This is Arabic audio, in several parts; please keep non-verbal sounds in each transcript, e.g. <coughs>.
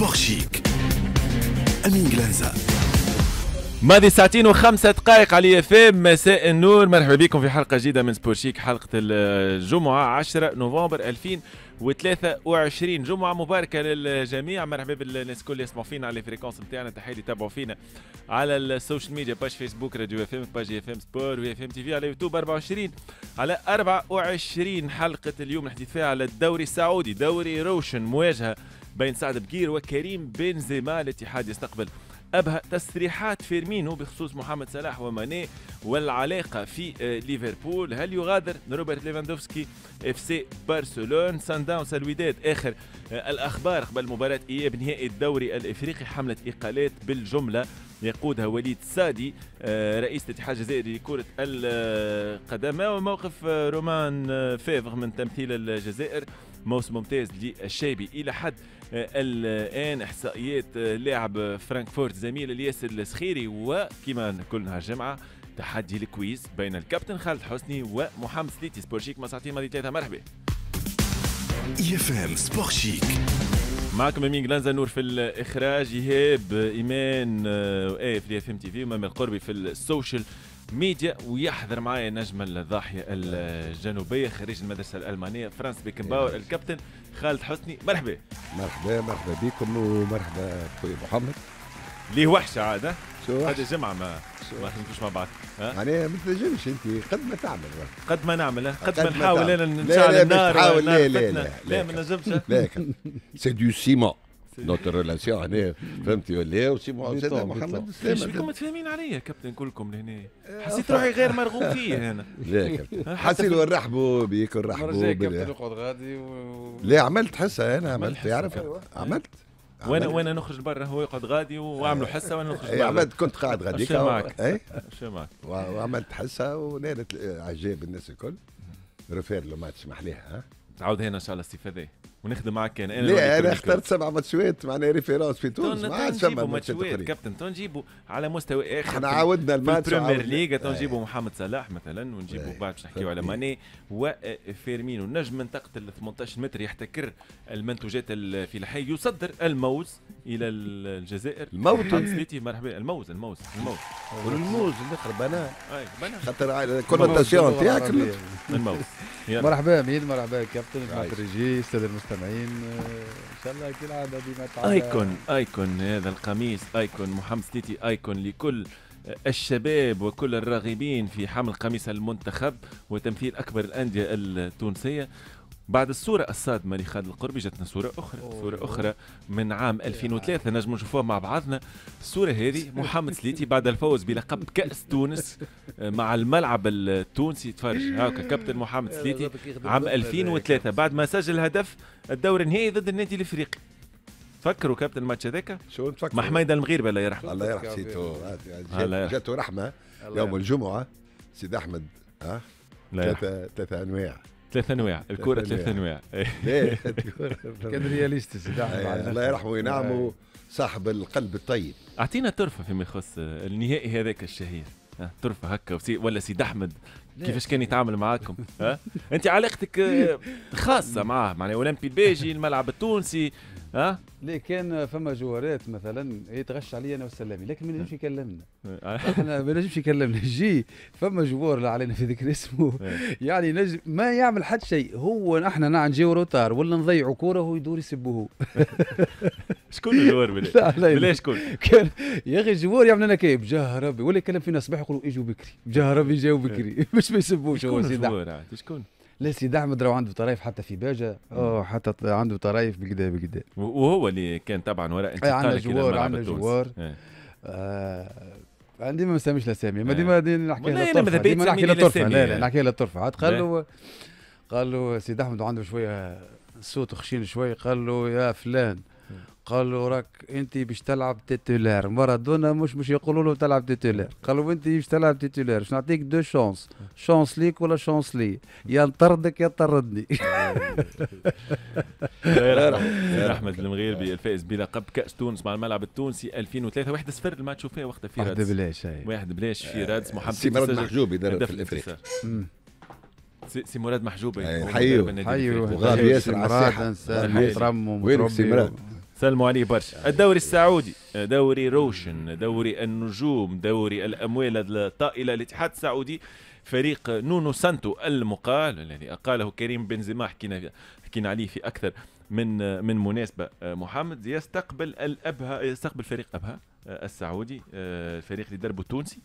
سبور شيك جلانزا ماضي ساعتين وخمسة دقائق على اف ام مساء النور مرحبا بكم في حلقة جديدة من سبور شيك حلقة الجمعة 10 نوفمبر 2023 جمعة مباركة للجميع مرحبا بالناس الكل يسمعوا فينا على الفريكونس نتاعنا تحية يتابعوا فينا على السوشيال ميديا باش فيسبوك راديو اف ام باج اف ام سبور و اف ام تي في على يوتيوب 24 على 24 حلقة اليوم نحديث فيها على الدوري السعودي دوري روشن مواجهة بين سعد بكير وكريم بنزيما الاتحاد يستقبل أبهى تسريحات فيرمينو بخصوص محمد صلاح وماني والعلاقة في آه، ليفربول هل يغادر روبرت ليفاندوفسكي اف سي برشلون سان داونز الوداد آخر آه، الأخبار قبل مباراة إياب إيه نهائي الدوري الإفريقي حملة إقالات بالجملة يقودها وليد سادي آه، رئيس الاتحاد الجزائري لكرة القدم وموقف رومان فيفغ من تمثيل الجزائر موسم ممتاز للشابي الى حد آه، الان احصائيات آه، لاعب فرانكفورت زميل الياس السخيري وكما كل نهار جمعه تحدي الكويز بين الكابتن خالد حسني ومحمد سليتي سبورشيك مساعتين ماضي ثلاثه مرحبا يفهم سبورشيك معكم امين جلانزا نور في الاخراج ايهاب ايمان ايه في اف ام تي في ومام القربي في السوشيال ميديا ويحضر معايا نجم الضاحيه الجنوبيه خريج المدرسه الالمانيه فرانس بيكنباور الكابتن خالد حسني مرحبا مرحبا مرحبا بكم ومرحبا خويا محمد ليه وحشه عاد شو هذا جمعه ما ما مع بعض معناها ما تنجمش انت قد ما تعمل قد ما نعمل قد ما نحاول انا نشعل النار لا لا لا لا لا ما نجمش لا سي دو سيمون نوتر ريلاسيون فهمتي ولا ايه وسي محمد السلامه بكم متفاهمين عليا كابتن كلكم لهنا حسيت روحي غير مرغوب فيه انا لا كابتن حسيت ونرحبوا بيك نرحبوا كابتن اقعد غادي لا عملت حصه انا عملت يعرف أيوة. عملت وانا وانا نخرج برا هو يقعد غادي واعملوا حصه وانا نخرج برا عملت كنت قاعد غاديك معك اي معك وعملت حصه ونالت اعجاب آه، الناس الكل ريفير لو ماتش محليها تعاود هنا ان شاء الله استفاده ونخدم معك كان يعني انا ليه انا اخترت سبع ماتشات معناها ريفيرونس في تونس ما عادش فما ماتشات كابتن تو نجيبوا على مستوى اخر احنا عاودنا الماتش في البريمير ليغ تو نجيبوا إيه. محمد صلاح مثلا ونجيبوا إيه. بعد باش نحكيو على إيه. ماني وفيرمينو نجم منطقه ال 18 متر يحتكر المنتوجات في الحي يصدر الموز الى الجزائر الموز مرحبا الموز الموز الموز الموز الاخر بنان خاطر كونوتاسيون تاعك الموز مرحبا مين مرحبا كابتن استاذ المستمعين آه، ان شاء الله عاده بما ايكون ايكون هذا القميص ايكون محمد ستيتي ايكون لكل الشباب وكل الراغبين في حمل قميص المنتخب وتمثيل اكبر الانديه التونسيه بعد الصوره الصادمه اللي خالد القربي جاتنا صوره اخرى أوه. صوره اخرى من عام 2003 نجموا نشوفوها مع بعضنا الصوره هذه <laughs> محمد سليتي بعد الفوز بلقب كاس تونس آه، مع الملعب التونسي تفرج هاكا كابتن محمد سليتي عام 2003 بعد ما سجل هدف الدور النهائي ضد النادي الافريقي تفكروا كابتن الماتش هذاك؟ شو نتفكر؟ مع المغيرب الله يرحمه الله يرحمه سيتو جاته رحمه يوم الجمعه سيد احمد ها ثلاثة ثلاثة أنواع ثلاث انواع الكره ثلاث انواع <laughs> كان رياليست الله يرحمه وينعمه آه. صاحب القلب الطيب اعطينا طرفه فيما يخص النهائي هذاك الشهير طرفه هكا ولا سيد احمد كيفاش كان يتعامل معاكم انت علاقتك آه، خاصه معاه معناها اولمبي البيجي الملعب التونسي ها ليه كان فما جوارات مثلا يتغش علي انا والسلامي لكن ما نجمش يكلمنا <laughs> احنا ما نجمش يكلمنا جي فما جوار لا علينا في ذكر اسمه <laughs> إيه. يعني نجم ما يعمل حد شيء هو احنا نجيو روتار ولا نضيعوا كوره وهو يدور يسبوه <laughs> شكون الجوار بلا بلا شكون كان يا اخي الجوار يعمل لنا كيف جاه ربي ولا يكلم فينا صباح يقولوا اجوا بكري جاه ربي جاوا بكري إيه. مش ما يسبوش هو سيدي شكون لا سيدي احمد راهو عنده طرايف حتى في باجه اه حتى عنده طرايف بكدا بكدا وهو اللي كان طبعا وراء إيه، انتقالك عندنا جوار عندنا إيه. جوار آه، عندي ما نسميش الاسامي ما ديما إيه. يعني. نحكي لها ماذا ديما نحكي لها الطرفه لا لا نحكي لها الطرفه عاد قال له قال له سيدي احمد عنده شويه صوت خشين شويه قال له يا فلان قال له راك انت باش تلعب تيتولير مارادونا مش مش يقولوا له تلعب تيتولير قالوا انت باش تلعب تيتولير باش نعطيك دو شونس شونس ليك ولا شونس لي يا نطردك يا طردني <laughs> <laughs> احمد المغيربي الفائز بلقب كاس تونس مع الملعب التونسي 2003 واحد صفر الماتش وفيه وقتها في رادس واحد بلاش واحد بلاش في رادس آه، محمد سي مراد محجوبي يدرب في الافريقي سي مراد محجوب حيو حيو وغاب ياسر على الساحه وين سي مراد سلموا عليه برشا يعني الدوري السعودي دوري روشن دوري النجوم دوري الأموال الطائلة الاتحاد السعودي فريق نونو سانتو المقال الذي أقاله كريم بنزيما حكينا حكينا عليه في أكثر من من مناسبة محمد يستقبل الأبها يستقبل فريق أبها آه، السعودي آه، الفريق اللي دربه التونسي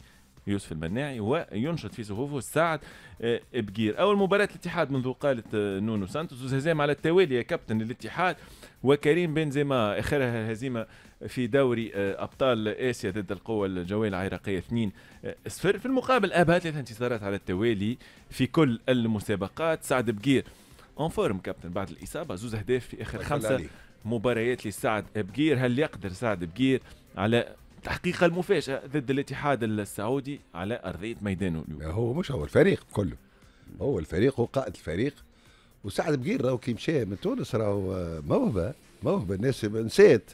يوسف المناعي وينشط في صفوفه سعد آه، بجير اول مباراه الاتحاد منذ قالت آه، نونو سانتوس هزام على التوالي يا كابتن الاتحاد وكريم بنزيما اخرها هزيمه في دوري آه، ابطال اسيا ضد القوى الجويه العراقيه 2 0 في المقابل ابها ثلاث انتصارات على التوالي في كل المسابقات سعد بقير اون فورم كابتن بعد الاصابه زوز اهداف في اخر خمسه مباريات لسعد بقير هل يقدر سعد بقير على التحقيق المفاجئ ضد الاتحاد السعودي على أرضية ميدانه اليوم هو مش هو الفريق كله هو الفريق هو قائد الفريق وسعد بقير راهو كي مشى من تونس راهو موهبة موهبة الناس نسيت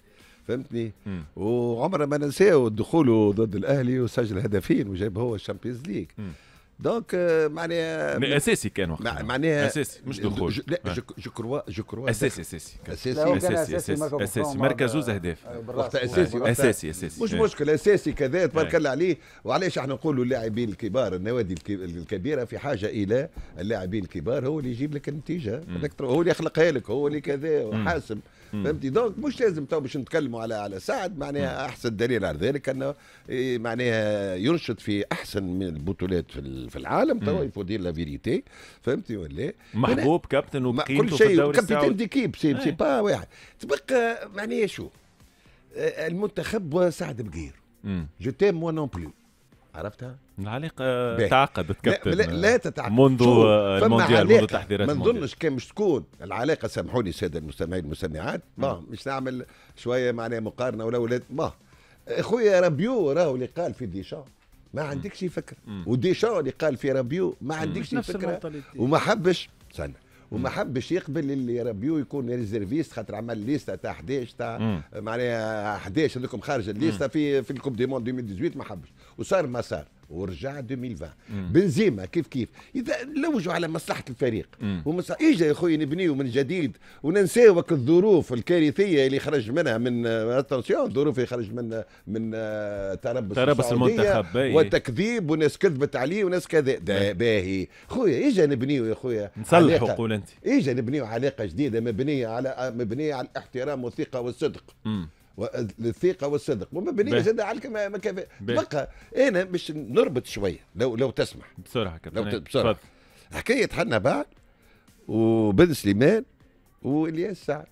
فهمتني وعمره ما ننساو دخوله ضد الاهلي وسجل هدفين وجاب هو الشامبيونز ليج دونك euh, معناها مي اساسي كان وقتها معناها اساسي مش دخول لا آه. جو كروا جو كروا اساسي اساسي اساسي اساسي اساسي مركز زوز اهداف وقتها اساسي اساسي اساسي مش آه. مشكل اساسي كذا آه. تبارك الله عليه وعلاش احنا نقولوا اللاعبين الكبار النوادي الكبيره في حاجه الى اللاعبين الكبار هو اللي يجيب لك النتيجه هو اللي يخلقها لك هو اللي كذا وحاسم فهمتي دونك مش لازم تو باش نتكلموا على على سعد معناها احسن دليل على ذلك انه إيه، معناها ينشط في احسن من البطولات في العالم تو يفو دير لا فيريتي فهمتي ولا محبوب كابتن وبقيمته كل شيء كابتن ديكيب سي, سي إيه. با واحد تبقى معناها شو آه، المنتخب سعد بقير جو تيم مو نون بلو عرفتها؟ العلاقة تعقدت كثر لا, لا آه، تتعقد منذ المونديال منذ تحضيرات ما نظنش كان مش تكون العلاقة سامحوني السادة المستمعين المستمعات ما نعم. مش نعمل شوية معناها مقارنة ولا ولاد ما خويا رابيو راهو اللي قال في ديشان ما عندكش فكرة وديشان اللي قال في رابيو ما عندكش فكرة وما حبش سنة وما حبش يقبل اللي رابيو يكون ريزرفيست خاطر عمل ليستا تاع 11 تاع معناها 11 هذوكم خارج الليستا في في الكوب دي موند 2018 ما حبش وصار ما صار ورجع 2020 بنزيما كيف كيف اذا لوجوا على مصلحه الفريق ومصلحة اجا يا خويا نبنيه من جديد وننساو الظروف الكارثيه اللي خرج منها من آه، اتونسيون الظروف اللي خرج من آه، من آه، تربص تربص المنتخب والتكذيب وتكذيب وناس كذبت عليه وناس كذا باهي خويا اجا نبنيه يا خويا نصلحوا قول انت اجا نبنيه علاقه جديده مبنيه على مبنيه على الاحترام والثقه والصدق مم. الثقه والصدق وما بيني زاد على ما كيف بقى انا باش نربط شويه لو لو تسمح بسرعه لو ت... إيه، بسرعه فضل. حكايه حنا بعد وبن سليمان والياس سعد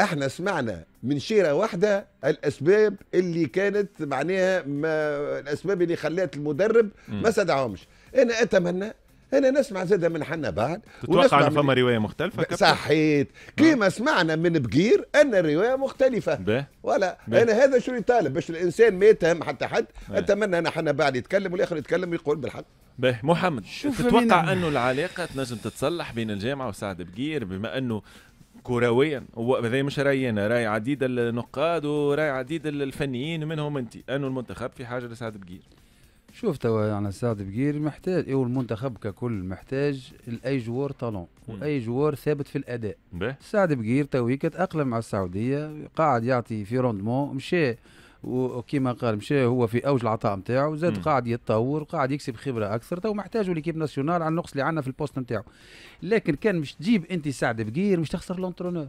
احنا سمعنا من شيره واحده الاسباب اللي كانت معناها ما الاسباب اللي خلات المدرب ما صدعهمش انا اتمنى انا نسمع زاده من حنا بعد تتوقع انه فما روايه مختلفه صحيت آه. كيما سمعنا من بقير ان الروايه مختلفه بيه. ولا بيه. انا هذا شو يطالب باش الانسان ما يتهم حتى حد بيه. اتمنى انا حنا بعد يتكلم والاخر يتكلم ويقول بالحق باهي محمد تتوقع انه العلاقه تنجم تتصلح بين الجامعه وسعد بقير بما انه كرويا وهذا مش رايي انا راي عديد النقاد وراي عديد الفنيين منهم انت انه المنتخب في حاجه لسعد بقير شوف توا يعني سعد بقير محتاج ايه المنتخب ككل محتاج لاي جوار طالون واي جوار ثابت في الاداء سعد بقير تويك تاقلم مع السعوديه قاعد يعطي في روندمون مشى وكيما قال مشى هو في اوج العطاء نتاعو زاد قاعد يتطور قاعد يكسب خبره اكثر تو محتاجه ليكيب ناسيونال على النقص اللي عندنا في البوست نتاعو لكن كان مش تجيب انت سعد بقير مش تخسر لونترونور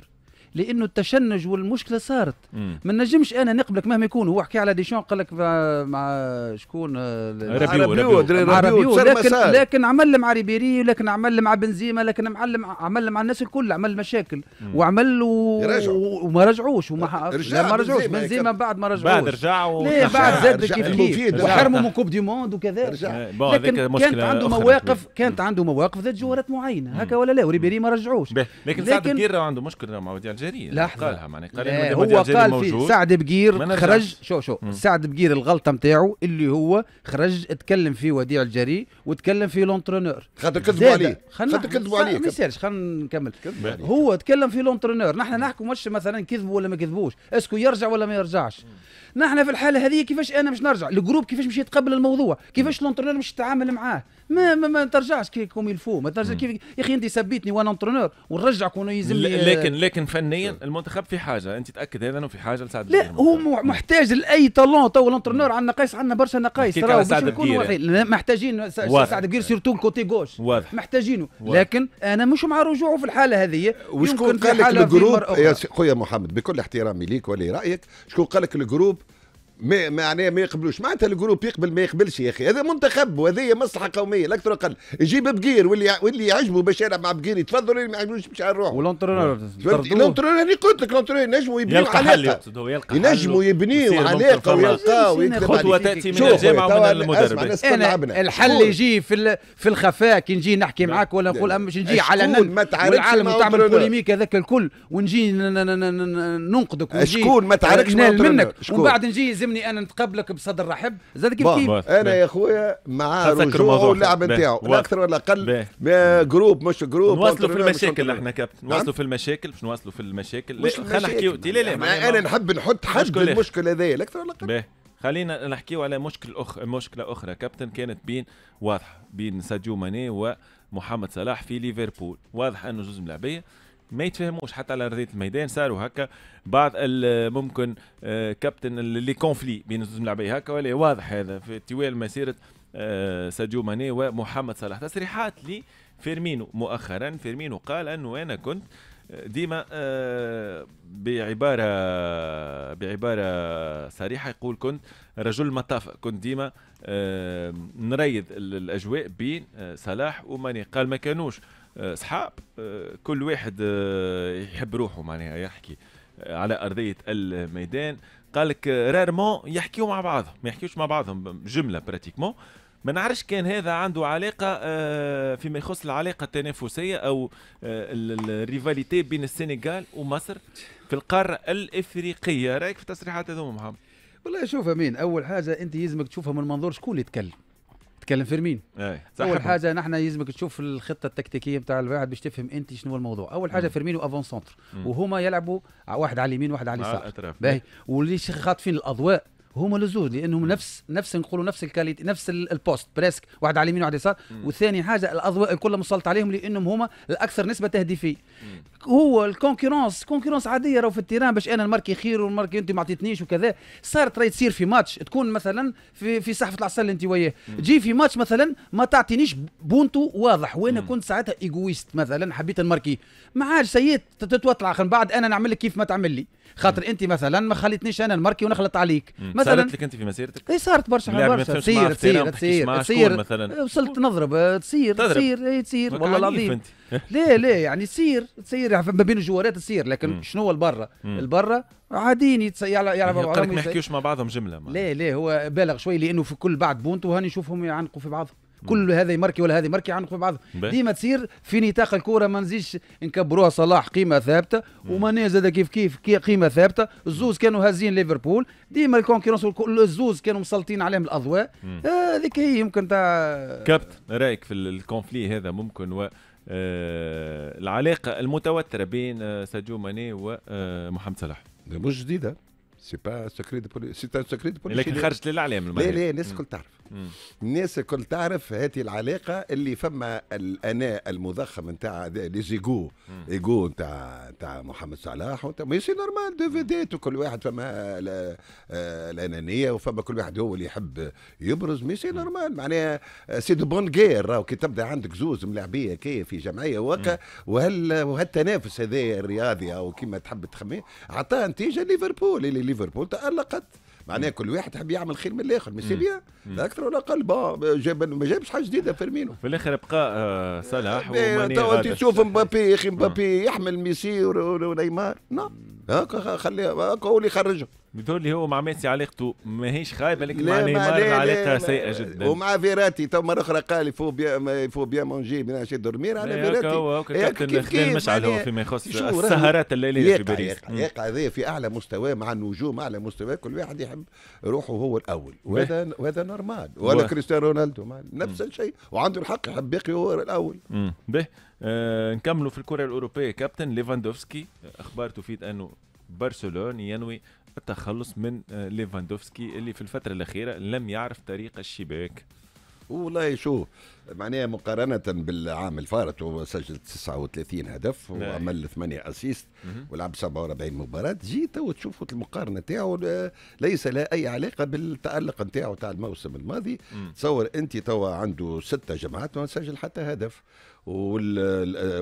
لانه التشنج والمشكله صارت ما نجمش انا نقبلك مهما يكون هو حكى على ديشون قال لك مع شكون آه، ربيو ربيو, ربيو, مع لكن لكن عمل مع ريبيري لكن عمل مع بنزيما لكن عمل عمل مع الناس الكل عمل مشاكل وعمل و... وما رجعوش وما رجع ما رجعوش بنزيما بعد ما رجعوش بعد رجع ليه بعد زاد كيف كيف وحرموا من كوب دي موند وكذا لكن كانت عنده مواقف كانت عنده مواقف ذات جوهرات معينه هكا ولا لا وريبيري ما رجعوش لكن سعد الكير عنده مشكله مع وديان الجزائريه لحظه يعني قالها معناها قال هو قال في سعد بقير خرج شو شو مم. سعد بقير الغلطه نتاعو اللي هو خرج تكلم في وديع الجري وتكلم في لونترونور خاطر كذبوا عليه خاطر كذبوا عليه ما يسالش خلينا نكمل هو تكلم في لونترونور نحن نحكوا مش مثلا كذبوا ولا ما كذبوش اسكو يرجع ولا ما يرجعش نحن في الحاله هذه كيفاش انا مش نرجع الجروب كيفاش مش يتقبل الموضوع كيفاش لونترونور مش يتعامل معاه ما ما, ما ترجعش كيكم الفو ما ترجع كيف يا اخي انت سبيتني وانا انترونور ونرجعك ونلزم لكن لكن فن فنيا المنتخب في حاجه انت تاكد هذا انه في حاجه لسعد لا هو محتاج لاي طالون طيب، تو الانترنور عندنا قيس عندنا برشا نقايص ترى باش نكونوا محتاجين سعد بكير سيرتو كوتي جوش واضح محتاجينه لكن انا مش مع رجوعه في الحاله هذه وشكون قال لك الجروب يا خويا محمد بكل احترامي ليك ولرايك شكون قال لك الجروب ما معناه ما يقبلوش معناتها الجروب يقبل ما يقبلش يا اخي هذا منتخب وهذه مصلحه قوميه الاكثر اقل يجيب بقير واللي واللي يعجبه باش يلعب مع بقير يتفضل واللي ما يعجبوش مش على روحه والانترونور الانترونور انا قلت لك الانترونور ينجموا يبنيوا علاقه ينجموا يبنيوا علاقه ويلقاو خطوه تاتي من الجامعه ومن المدرب انا الحل يجي في في الخفاء كي نجي نحكي معاك ولا نقول مش نجي علنا والعالم تعمل بوليميك هذاك الكل ونجي ننقدك ونجي شكون ما تعاركش منك ومن بعد نجي يلزمني انا نتقبلك بصدر رحب زاد كيف كيف انا يا خويا مع رجوع اللعب نتاعو نعم. نعم. يعني إيه؟ لا اكثر ولا اقل جروب مش جروب نواصلوا في المشاكل احنا كابتن نواصلوا في المشاكل باش نواصلوا في المشاكل خلينا نحكيو لا لا انا نحب نحط حد للمشكل هذايا اكثر ولا اقل خلينا نحكيو على مشكل أخ... مشكله اخرى كابتن كانت بين واضحه بين ساديو ماني ومحمد صلاح في ليفربول واضح انه زوج ملاعبيه ما يتفاهموش حتى على ارضيه الميدان صاروا هكا بعض ممكن آه، كابتن لي كونفلي بين زوج لاعبين هكا ولا واضح هذا في طوال مسيره آه، ساديو ماني ومحمد صلاح تصريحات لي فيرمينو مؤخرا فيرمينو قال انه انا كنت آه، ديما بعباره بعباره صريحه يقول كنت رجل مطاف كنت ديما نريض الاجواء بين صلاح وماني قال ما كانوش صحاب كل واحد آه، يحب روحه معناها يحكي آه، على ارضيه الميدان قال لك رارمون آه، يحكيوا مع بعضهم ما يحكيوش مع بعضهم جمله براتيكمون ما نعرفش كان هذا عنده علاقة فيما يخص العلاقة التنافسية أو الريفاليتي بين السنغال ومصر في القارة الإفريقية رأيك في التصريحات هذوما محمد؟ والله شوف أمين أول حاجة أنت يلزمك تشوفها من منظور شكون اللي يتكلم تكلم فيرمين إيه، اول حاجه نحن يلزمك تشوف الخطه التكتيكيه بتاع الواحد باش تفهم انت شنو هو الموضوع اول حاجه فيرمين وافون سونتر وهما يلعبوا واحد على اليمين واحد على آه، اليسار باهي إيه. واللي خاطفين الاضواء هما لزوز لانهم نفس نفس نقولوا نفس الكاليتي نفس البوست بريسك واحد على اليمين واحد يسار والثاني حاجه الاضواء الكل مسلط عليهم لانهم هما الاكثر نسبه تهديفي هو الكونكورونس كونكورونس عاديه راهو في التيران باش انا الماركي خير والماركي انت ما عطيتنيش وكذا صارت راهي تصير في ماتش تكون مثلا في في صحفه العسل انت وياه تجي في ماتش مثلا ما تعطينيش بونتو واضح وانا كنت ساعتها ايجويست مثلا حبيت الماركي ما عادش سيد تتوطلع من بعد انا نعمل لك كيف ما تعمل لي خاطر انت مثلا ما خليتنيش انا نمركي ونخلط عليك مثلا صارت لك انت في مسيرتك اي صارت برشا برشا تصير تصير تصير تصير مثلا وصلت نضرب تصير تصير إيه، تصير والله العظيم لا <laughs> لا يعني تصير تصير ما بين الجوارات تصير لكن شنو هو البرا البرا عاديين يلعبوا بعضهم ما يحكيوش مع بعضهم جمله لا لا هو بالغ شوي لانه في كل بعد بونتو هاني نشوفهم يعانقوا في بعضهم كل هذا مركي ولا هذه مركي عنق في بعض ديما تصير في نطاق الكوره ما نزيدش نكبروها صلاح قيمه ثابته وماني زاد كيف كيف قيمه ثابته الزوز كانوا هازين ليفربول ديما الكونكورنس الزوز كانوا مسلطين عليهم الاضواء هذيك آه هي يمكن تاع كابت رايك في الكونفلي هذا ممكن و آه العلاقه المتوتره بين آه، ساديو ماني ومحمد آه، صلاح مش جديده سي با سكري دي بولي سي ان سكري بولي لكن خرجت للاعلام لا لا الناس الكل تعرف الناس الكل تعرف هذه العلاقه اللي فما الاناء المضخم نتاع لي زيغو ايغو نتاع نتاع محمد صلاح وانت ماشي نورمال دو فيديت وكل واحد فما آه، الانانيه وفما كل واحد هو اللي يحب يبرز ماشي نورمال معناها سي دو بون غير راه كي تبدا عندك زوز ملاعبيه كي في جمعيه وكا وهل وهالتنافس هذا الرياضي او كيما تحب تخمي عطاه نتيجه ليفربول اللي ليفربول تالقت معناها كل واحد يحب يعمل خير من الاخر ماشي بيان اكثر ولا اقل با جاب ما جابش حاجه جديده فيرمينو في الاخر بقى آه، صلاح وماني تشوف مبابي يا اخي نعم. مبابي يحمل ميسي ونيمار نعم خلي هو اللي يخرجهم بتقول لي هو مع ميسي علاقته ماهيش خايبه لكن مع نيمار علاقتها سيئه جدا ومع فيراتي تو مره اخرى قال فو بيا فو بيا مونجي بينا شي دورمير على إيه، فيراتي هو إيه، كابتن خلال مشعل هو يعني فيما يخص السهرات الليليه في باريس يقع هذا في اعلى مستوى مع النجوم اعلى مستوى كل واحد يحب روحه هو الاول إيه. وهذا وهذا نورمال ولا كريستيانو رونالدو نفس الشيء وعنده الحق يحب باقي هو الاول به آه، نكملوا في الكره الاوروبيه كابتن ليفاندوفسكي اخبار تفيد انه برشلونه ينوي التخلص من آه، ليفاندوفسكي اللي في الفتره الاخيره لم يعرف طريق الشباك والله شوف معناها مقارنة بالعام الفارط هو سجل 39 هدف وعمل نعم. 8 اسيست ولعب 47 مباراة جيت وتشوفوا المقارنة تاعو آه، ليس لها أي علاقة بالتألق نتاعو تاع الموسم الماضي تصور أنت توا عنده ستة جمعات ما سجل حتى هدف وال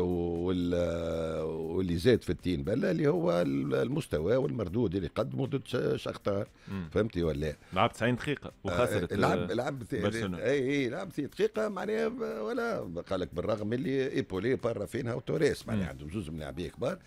واللي زاد في التين بلا اللي هو المستوى والمردود اللي قدمه ضد شختار فهمتي ولا لا؟ لعب 90 دقيقه وخسرت آه، لعب آه، لعب اي اي لعب 90 دقيقه معناها ولا قال لك بالرغم اللي ايبولي برا فينها وتوريس معناها عندهم زوز من كبار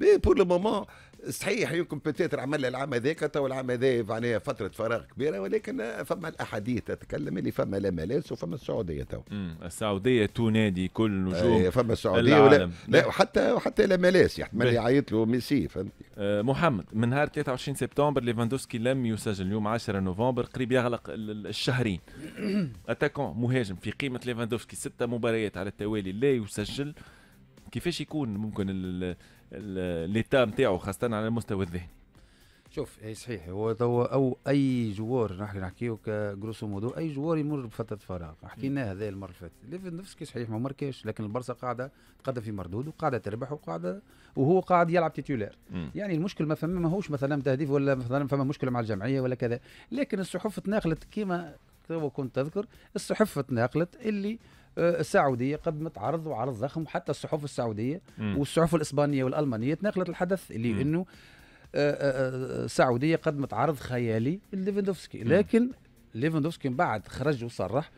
مي بور لو مومون صحيح يمكن بتيتر عمل العام هذاك تو العام هذا معناها يعني فتره فراغ كبيره ولكن فما الاحاديث تتكلم اللي فما لا ملاس وفما السعوديه تو السعوديه تنادي كل نجوم آه فما السعوديه ولا لا وحتى وحتى لا ملاس يعني يعيط له ميسي فهمت آه محمد من نهار 23 سبتمبر ليفاندوسكي لم يسجل اليوم 10 نوفمبر قريب يغلق الشهرين <coughs> اتاكون مهاجم في قيمه ليفاندوسكي ست مباريات على التوالي لا يسجل كيفاش يكون ممكن ليتا نتاعو خاصه على المستوى الذهني شوف اي صحيح هو تو او اي جوار نحن نحكيو كجروسو مودو اي جوار يمر بفتره فراغ حكيناها هذا المره اللي فاتت ليفاندوفسكي صحيح ما مركش لكن البرسا قاعده تقدم في مردود وقاعده تربح وقاعده وهو قاعد يلعب تيتولير يعني المشكل ما فما ماهوش مثلا تهديف ولا مثلا فما مشكله مع الجمعيه ولا كذا لكن الصحف تناقلت كيما كنت تذكر الصحف تناقلت اللي آه، السعوديه قدمت عرض وعرض ضخم وحتى الصحف السعوديه والصحف الاسبانيه والالمانيه تناقلت الحدث اللي انه آه، آه، السعوديه قدمت عرض خيالي لليفندوفسكي لكن ليفندوفسكي من بعد خرج وصرح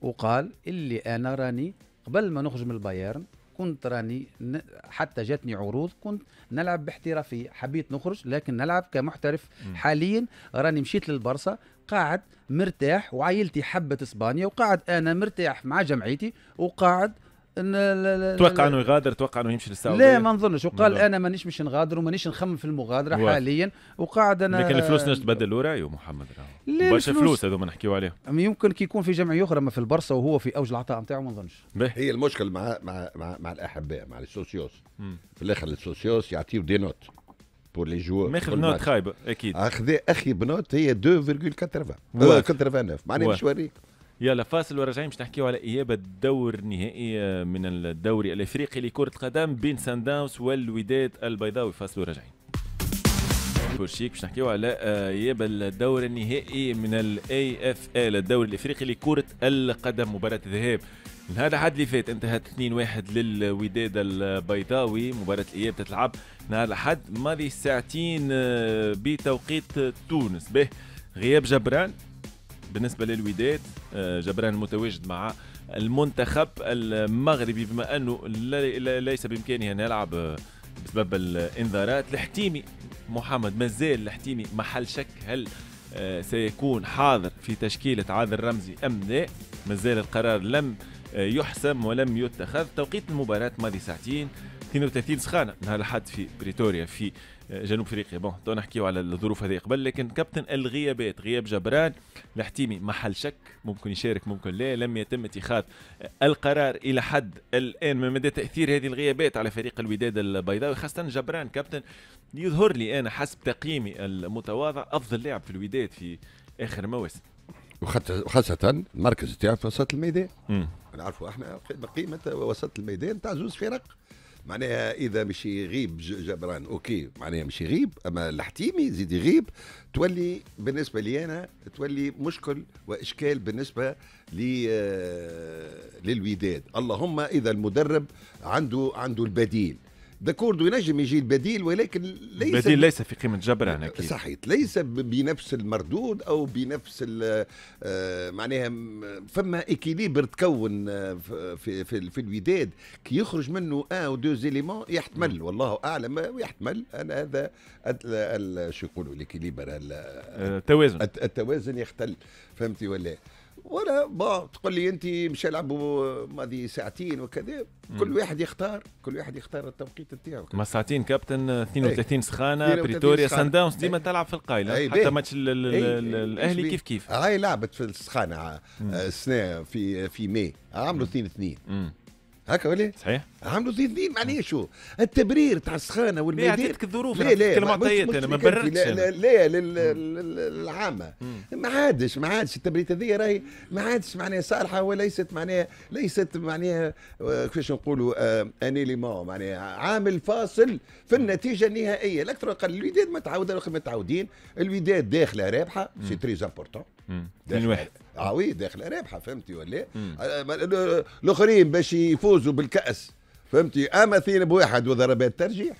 وقال اللي انا راني قبل ما نخرج من البايرن كنت راني حتى جاتني عروض كنت نلعب باحترافيه حبيت نخرج لكن نلعب كمحترف حاليا راني مشيت للبرصه قاعد مرتاح وعائلتي حبت اسبانيا وقاعد انا مرتاح مع جمعيتي وقاعد توقع انه يغادر توقع انه يمشي للسعوديه لا ما نظنش وقال انا مانيش مش نغادر ومانيش نخمم في المغادره هو. حاليا وقاعد انا لكن الفلوس نجم تبدلوا رايو محمد لا الفلوس فلوس هذوما نحكيو عليهم يمكن كي يكون في جمعيه اخرى ما في البرصه وهو في اوج العطاء نتاعو ما نظنش هي المشكل مع مع مع, مع الاحباء مع السوسيوس في الاخر السوسيوس يعطيه دي نوت بور لي جوار ماخذ نوت خايبه اكيد اخذ اخي بنوت هي 2.89 89 معناها باش نوريك يلا فاصل وراجعين باش نحكيو على اياب الدور النهائي آه، من الدوري الافريقي لكره القدم بين سان داونس والوداد البيضاوي فاصل وراجعين بورشيك باش نحكيو على آه، اياب الدور النهائي من الاي اف ال الدوري الافريقي لكره القدم مباراه الذهاب نهار الاحد اللي فات انتهت 2-1 للوداد البيضاوي مباراة الاياب تتلعب نهار الاحد ماضي ساعتين آه، بتوقيت تونس به غياب جبران بالنسبة للوداد آه، جبران المتواجد مع المنتخب المغربي بما انه ليس بامكانه ان يلعب آه، بسبب الانذارات الحتيمي محمد مازال الحتيمي محل شك هل سيكون حاضر في تشكيلة عادل رمزي أم لا مازال القرار لم يحسم ولم يتخذ توقيت المباراة ماضي ساعتين 32 سخانة نهار الأحد في بريتوريا في جنوب افريقيا بون تو نحكيو على الظروف هذه قبل لكن كابتن الغيابات غياب جبران الحتيمي محل شك ممكن يشارك ممكن لا لم يتم اتخاذ القرار الى حد الان ما مدى تاثير هذه الغيابات على فريق الوداد البيضاوي خاصه جبران كابتن يظهر لي انا حسب تقييمي المتواضع افضل لاعب في الوداد في اخر مواسم وخاصة المركز تاعو في وسط الميدان نعرفوا احنا قيمة وسط الميدان تاع زوز فرق معناها اذا مش يغيب جبران اوكي معناها مش يغيب اما الحتيمي يزيد يغيب تولي بالنسبه لي انا تولي مشكل واشكال بالنسبه آه، للوداد اللهم اذا المدرب عنده عنده البديل داكورد وينجم يجي البديل ولكن ليس البديل ليس في قيمه جبران اكيد صحيح ليس بنفس المردود او بنفس آه، معناها فما اكيليبر تكون آه، في في, في الوداد كي يخرج منه ان او دو زيليمون يحتمل والله اعلم ويحتمل ان هذا شو يقولوا الاكيليبر آه، التوازن التوازن يختل فهمتي ولا وانا بون تقول لي انت مش العبوا هذه ساعتين وكذا كل واحد يختار كل واحد يختار التوقيت نتاعو ما ساعتين كابتن 32 سخانه بريتوريا سان داونز ديما تلعب في القايله حتى ماتش الاهلي كيف كيف هاي لعبت في السخانه السنه في في ماي عملوا 2 2 هكا ولا صحيح عملوا زي اثنين معناها شو التبرير تاع السخانه والميدان يعطيتك الظروف لا لا كلمه انا ما بررتش لا لا للعامه ما عادش ما عادش التبرير هذه راهي ما عادش معناها صالحه وليست معناها ليست معناها آه، كيفاش نقولوا انيليمون آه، معناها عامل فاصل في النتيجه النهائيه الاكثر اقل الوداد ما تعاود ما تعاودين الوداد داخله رابحه سي تري امبورتون واحد آه، وي داخله رابحه فهمتي ولا آه، الاخرين باش يفوزوا بالكاس فهمتي اما ثين بواحد وضربات ترجيح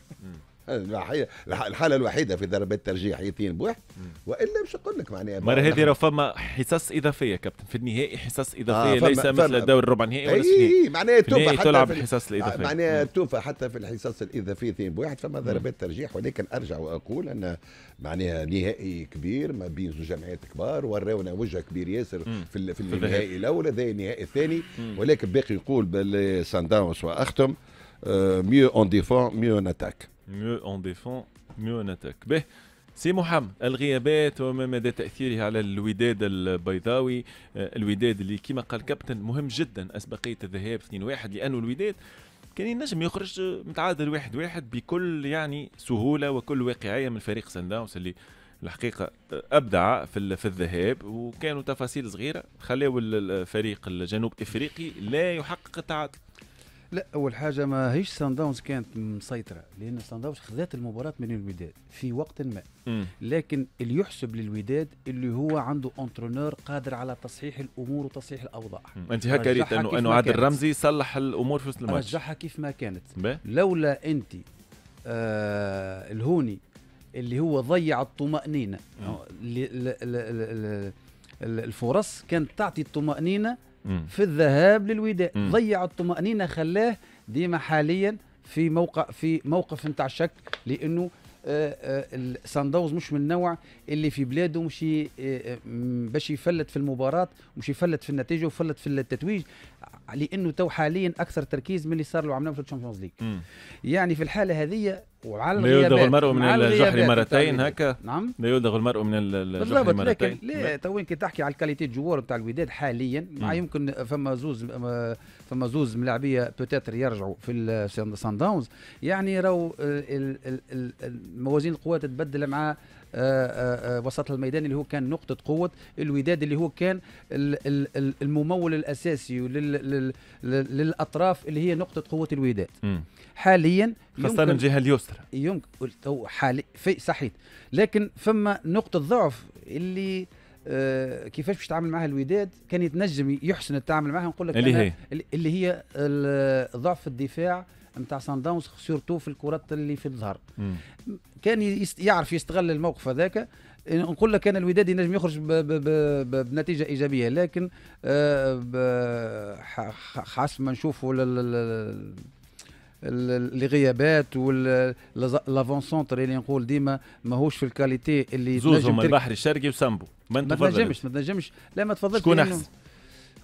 الحاله الوحيده في ضربات الترجيح يتين بواحد والا مش نقول لك معناها مرة هذه راه فما حصص اضافيه كابتن في النهائي حصص آه، اضافيه آه ليس مثل الدور الربع النهائي ولا اي معناها توفى حتى تلعب الحصص الاضافيه آه، معناها توفى حتى في الحصص الاضافيه اثنين بواحد فما ضربات ترجيح ولكن ارجع واقول ان معناها نهائي كبير ما بين زوج جمعيات كبار وراونا وجه كبير ياسر في, في النهائي الاول هذا النهائي الثاني ولكن باقي يقول بلي سان داونس واختم ميو اون ديفون ميو اون اتاك mieux on défend mieux on attaque به سي محمد الغيابات وما مدى تاثيرها على الوداد البيضاوي آه، الوداد اللي كما قال كابتن مهم جدا اسبقيه الذهاب 2-1 لانه الوداد كان ينجم يخرج متعادل واحد واحد بكل يعني سهوله وكل واقعيه من فريق سان داونز اللي الحقيقه ابدع في في الذهاب وكانوا تفاصيل صغيره خلاو الفريق الجنوب افريقي لا يحقق التعادل لا اول حاجه ما هيش سان داونز كانت مسيطره لان سان داونز خذات المباراه من الوداد في وقت ما مم. لكن اللي يحسب للوداد اللي هو عنده انترونور قادر على تصحيح الامور وتصحيح الاوضاع مم. انت هكا ريت انه انه عادل رمزي صلح الامور في وسط الماتش رجعها كيف ما كانت لولا انت آه الهوني اللي هو ضيع الطمانينه الفرص كانت تعطي الطمانينه في الذهاب للوداع ضيع الطمأنينة خلاه ديما حاليا في موقع في موقف نتاع شك لانه آه، آه، سان داونز مش من النوع اللي في بلاده مش آه، باش يفلت في المباراه مش يفلت في النتيجه وفلت في التتويج لانه تو حاليا اكثر تركيز من اللي صار له عملناه في الشامبيونز ليج يعني في الحاله هذه وعلى ما يلدغ المرء من الجحر مرتين هكا نعم ما يلدغ المرء من الجحر مرتين لكن لا تو كي تحكي على الكاليتي الجوار بتاع الوداد حاليا مع يمكن فما زوز فما زوز ملاعبيه بوتيتر يرجعوا في سان داونز يعني راهو آه، موازين القوات تبدل مع آه، آه، وسط الميدان اللي هو كان نقطة قوة الوداد اللي هو كان الممول الأساسي للأطراف اللي هي نقطة قوة الوداد حاليا خاصة الجهة اليسرى يمكن حالي في صحيح لكن فما نقطة ضعف اللي آه، كيفاش باش تعامل معها الوداد كان يتنجم يحسن التعامل معها نقول لك اللي هي اللي هي ضعف الدفاع نتاع سان داونز سورتو في الكرات اللي في الظهر كان يعرف يستغل الموقف هذاك نقول لك كان الوداد ينجم يخرج بـ بـ بـ بنتيجه ايجابيه لكن آه، خاص ما نشوفوا الغيابات والافون سونتر اللي نقول ديما ماهوش في الكاليتي اللي زوزهم البحر الشرقي وسامبو ما تنجمش ما تنجمش لا ما تفضلش شكون احسن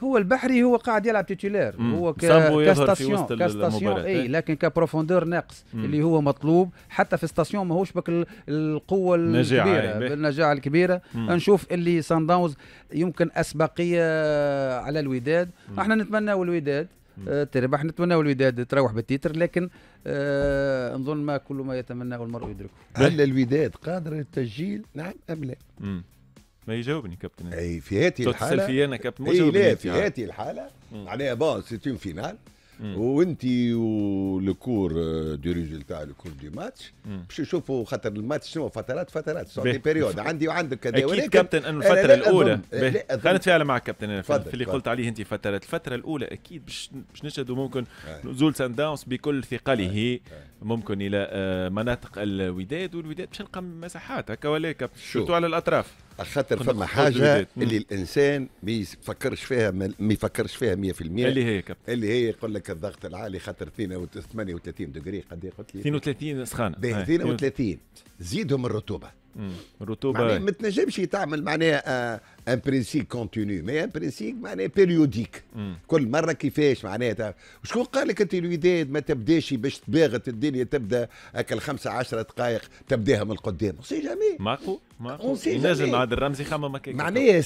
هو البحري هو قاعد يلعب تيتولير هو ك... كاستاسيون كستاسيون اي إيه، إيه. لكن كبروفوندور ناقص مم. اللي هو مطلوب حتى في ستاسيون ماهوش بك القوه يعني، الكبيره النجاعه الكبيره مم. نشوف اللي سان داونز يمكن اسبقيه على الوداد احنا نتمناو الوداد آه، تربح نتمنى الوداد تروح بالتيتر لكن آه، نظن ما كل ما يتمناه المرء يدركه هل الوداد قادر للتسجيل نعم ام لا؟ ما يجاوبني كابتن اي في هاتي الحاله تسال في انا كابتن اي لا في هاتي الحاله معناها بون سيت فينال وانت ولوكور آه، دو ريزولتا لوكور دي ماتش باش نشوفوا خاطر الماتش شنو فترات فترات دي بيريود عندي وعندك كذا اكيد كابتن انه الفتره الاولى خلينا نتفاعل معك كابتن في اللي قلت عليه انت فترات الفتره الاولى اكيد باش نشهدوا ممكن آه. نزول سان داونس بكل ثقله آه. ممكن الى مناطق الوداد والوداد باش نلقى مساحات هكا ولا كابتن على الاطراف خاطر فما حاجه اللي الانسان ما يفكرش فيها ما يفكرش فيها 100% اللي هي كابتن اللي هي يقول لك الضغط العالي خاطر 38 دقري قد إيه قلت لي 32 سخانه 32 زيدهم الرطوبه رطوبه معناها ما تنجمش تعمل معناها ان برينسيب كونتينيو مي ان برينسيب معناها بيريوديك كل مره كيفاش معناها شكون قال لك انت الوداد ما تبداش باش تباغت الدنيا تبدا هكا الخمسه عشرة دقائق تبداها من القدام سي جامي معقول ينجم عاد الرمزي خمم هكاك معناها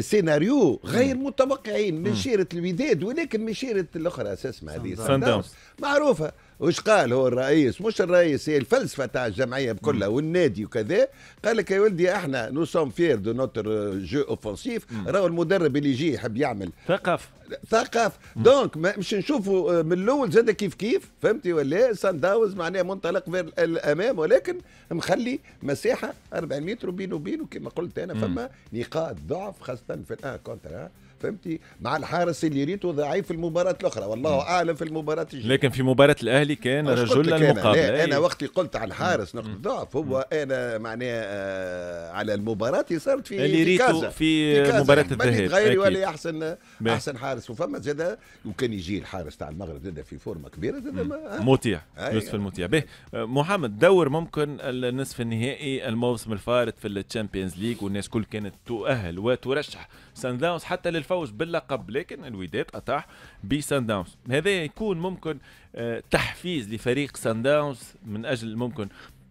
سيناريو غير متوقعين من شيره الوداد ولكن من شيره الاخرى ما هذه معروفه وش قال هو الرئيس مش الرئيس هي الفلسفه تاع الجمعيه بكلها والنادي وكذا قال لك يا ولدي احنا نو سوم فير دو نوتر جو اوفنسيف راهو المدرب اللي يجي يحب يعمل ثقف ثقف دونك مش نشوفوا آه، من الاول زاد كيف كيف فهمتي ولا سان داوز معناه منطلق في الامام ولكن مخلي مساحه 400 متر بينه وبينه كما قلت انا فما نقاط ضعف خاصه في الان كونتر فهمتي مع الحارس اللي ريته ضعيف في المباراه الاخرى والله اعلم في المباراه الجايه لكن في مباراه الاهلي كان رجل المقابله أنا, أنا وقت قلت على الحارس نقطه ضعف هو انا معناه على المباراه اللي صارت في اللي ريته في, في مباراه يعني الذهاب غيري ولا احسن احسن حارس وفما زاد وكان يجي الحارس تاع المغرب زاد في فورمه كبيره زاد مطيع يوسف أيوة. المطيع به محمد دور ممكن النصف النهائي الموسم الفارط في الشامبيونز ليج والناس كل كانت تؤهل وترشح سان داونز حتى للفوز باللقب لكن الوداد اطاح بسان داونز هذا يكون ممكن آه، تحفيز لفريق سان داونز من اجل ممكن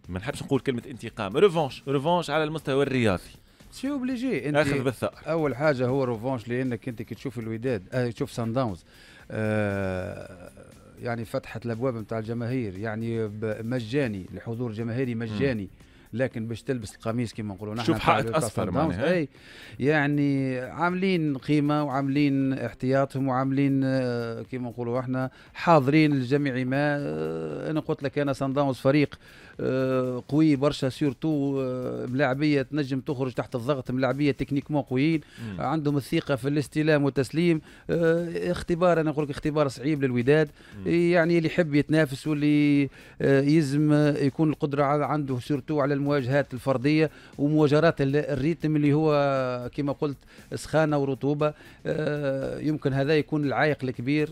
ما نحبش نقول كلمه انتقام ريفونش ريفونش على المستوى الرياضي سي اوبليجي انت اخذ بالثأر اول حاجه هو روفونش لانك انت كي تشوف الوداد آه تشوف سان داونز آه يعني فتحت الابواب نتاع الجماهير يعني مجاني الحضور الجماهيري مجاني م. لكن باش تلبس القميص كما نقولوا نحن شوف حائط اصفر معناها اي يعني عاملين قيمه وعاملين احتياطهم وعاملين آه، كما نقولوا احنا حاضرين لجميع ما آه، انا قلت لك انا سان داونز فريق آه، قوي برشا سورتو ملاعبيه تنجم تخرج تحت الضغط ملاعبيه تكنيكمون قويين مم. عندهم الثقه في الاستلام والتسليم اختبار انا نقول لك اختبار صعيب للوداد مم. يعني اللي يحب يتنافس واللي يلزم يكون القدره عنده سورتو على المواجهات الفرديه ومواجهات الريتم اللي هو كما قلت سخانه ورطوبه آه، يمكن هذا يكون العائق الكبير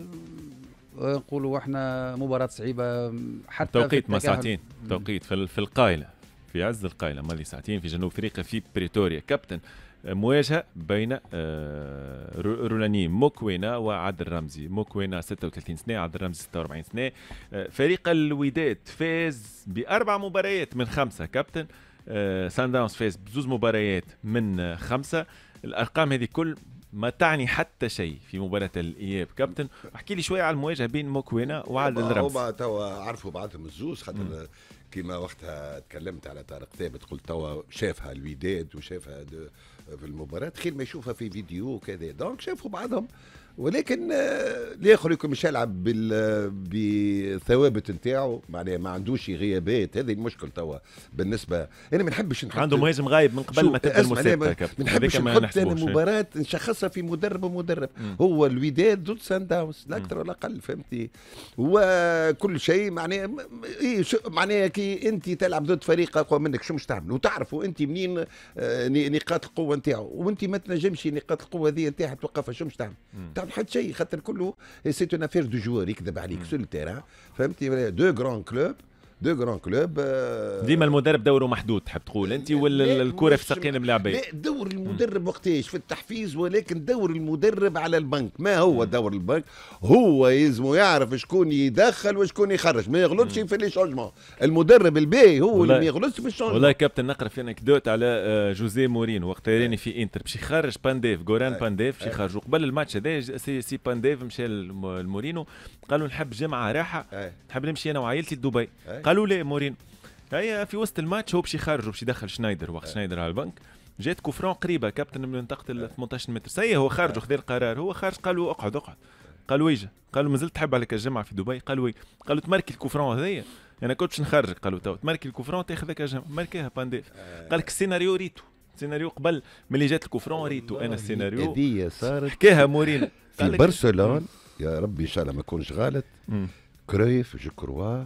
آه، نقولوا احنا مباراه صعيبه حتى توقيت ما ساعتين توقيت في القايله في عز القايله مالي ساعتين في جنوب افريقيا في بريتوريا كابتن مواجهه بين آه، رولاني موكوينا وعادل رمزي موكوينا 36 سنه عادل رمزي 46 سنه آه، فريق الوداد فاز باربع مباريات من خمسه كابتن آه، سان داونز فاز بزوز مباريات من خمسه الارقام هذه كل ما تعني حتى شيء في مباراة الإياب كابتن احكي لي شوية على المواجهة بين موكوينا وعادل الرمز هما توا عرفوا بعضهم الزوز خاطر كيما وقتها تكلمت على طارق ثابت قلت توا شافها الوداد وشافها في المباراه خير ما يشوفها في فيديو وكذا دونك شافوا بعضهم ولكن الاخر آه، يكون مش يلعب بالثوابت آه، نتاعو معناها ما عندوش غيابات هذه المشكل توا بالنسبه انا ما نحبش نحط عنده مهاجم غايب من قبل ما تبدا المسابقه ما نحبش نحط انا مباراه نشخصها في مدرب ومدرب مم. هو الوداد ضد سان داونز لا اكثر ولا اقل فهمتي وكل شيء معناها اي معناها كي انت تلعب ضد فريق اقوى منك شو مش تعمل وتعرفوا انت منين آه، نقاط القوه نتاعو وانت ما تنجمش نقاط القوه هذه نتاعها توقفها شو مش تعمل عمل حتى شيء خاطر كله سيت اون افير دو جوار يكذب عليك سو فهمتي دو جران كلوب دو جران كلوب آه، ديما المدرب دوره محدود تحب تقول انت ولا الكره في ساقين ملاعبين لا دور المدرب وقتاش في التحفيز ولكن دور المدرب على البنك ما هو دور البنك هو يلزم يعرف شكون يدخل وشكون يخرج ما يغلطش في لي شونجمون المدرب الباهي هو اللي ما يغلطش في الشونجمون والله كابتن نقرا في انكدوت على آه، جوزي مورين وقت راني في انتر باش يخرج بانديف جوران بانديف باش يخرجوا قبل الماتش هذا سي, سي بانديف مشى لمورينو قال له نحب جمعه راحه نحب نمشي انا وعائلتي لدبي قالوا لا مورين هي في وسط الماتش هو باش يخرج باش يدخل شنايدر وقت آه. شنايدر على البنك جات كوفران قريبه كابتن من منطقه ال 18 متر سي هو خارج آه. وخذ القرار هو خارج قالوا اقعد اقعد قال ويجا قالوا مازلت تحب عليك الجمعه في دبي قال وي قالوا تمركي الكوفران هذايا انا كنت باش نخرجك قالوا تو تمركي الكوفرون تاخذك الجمعه مركيها بانديف آه. قال لك السيناريو ريتو السيناريو قبل ملي جات الكوفران ريتو انا السيناريو هذه صارت حكاها مورين في برشلونه يا ربي ان شاء الله ما يكونش غلط كرويف جو كروا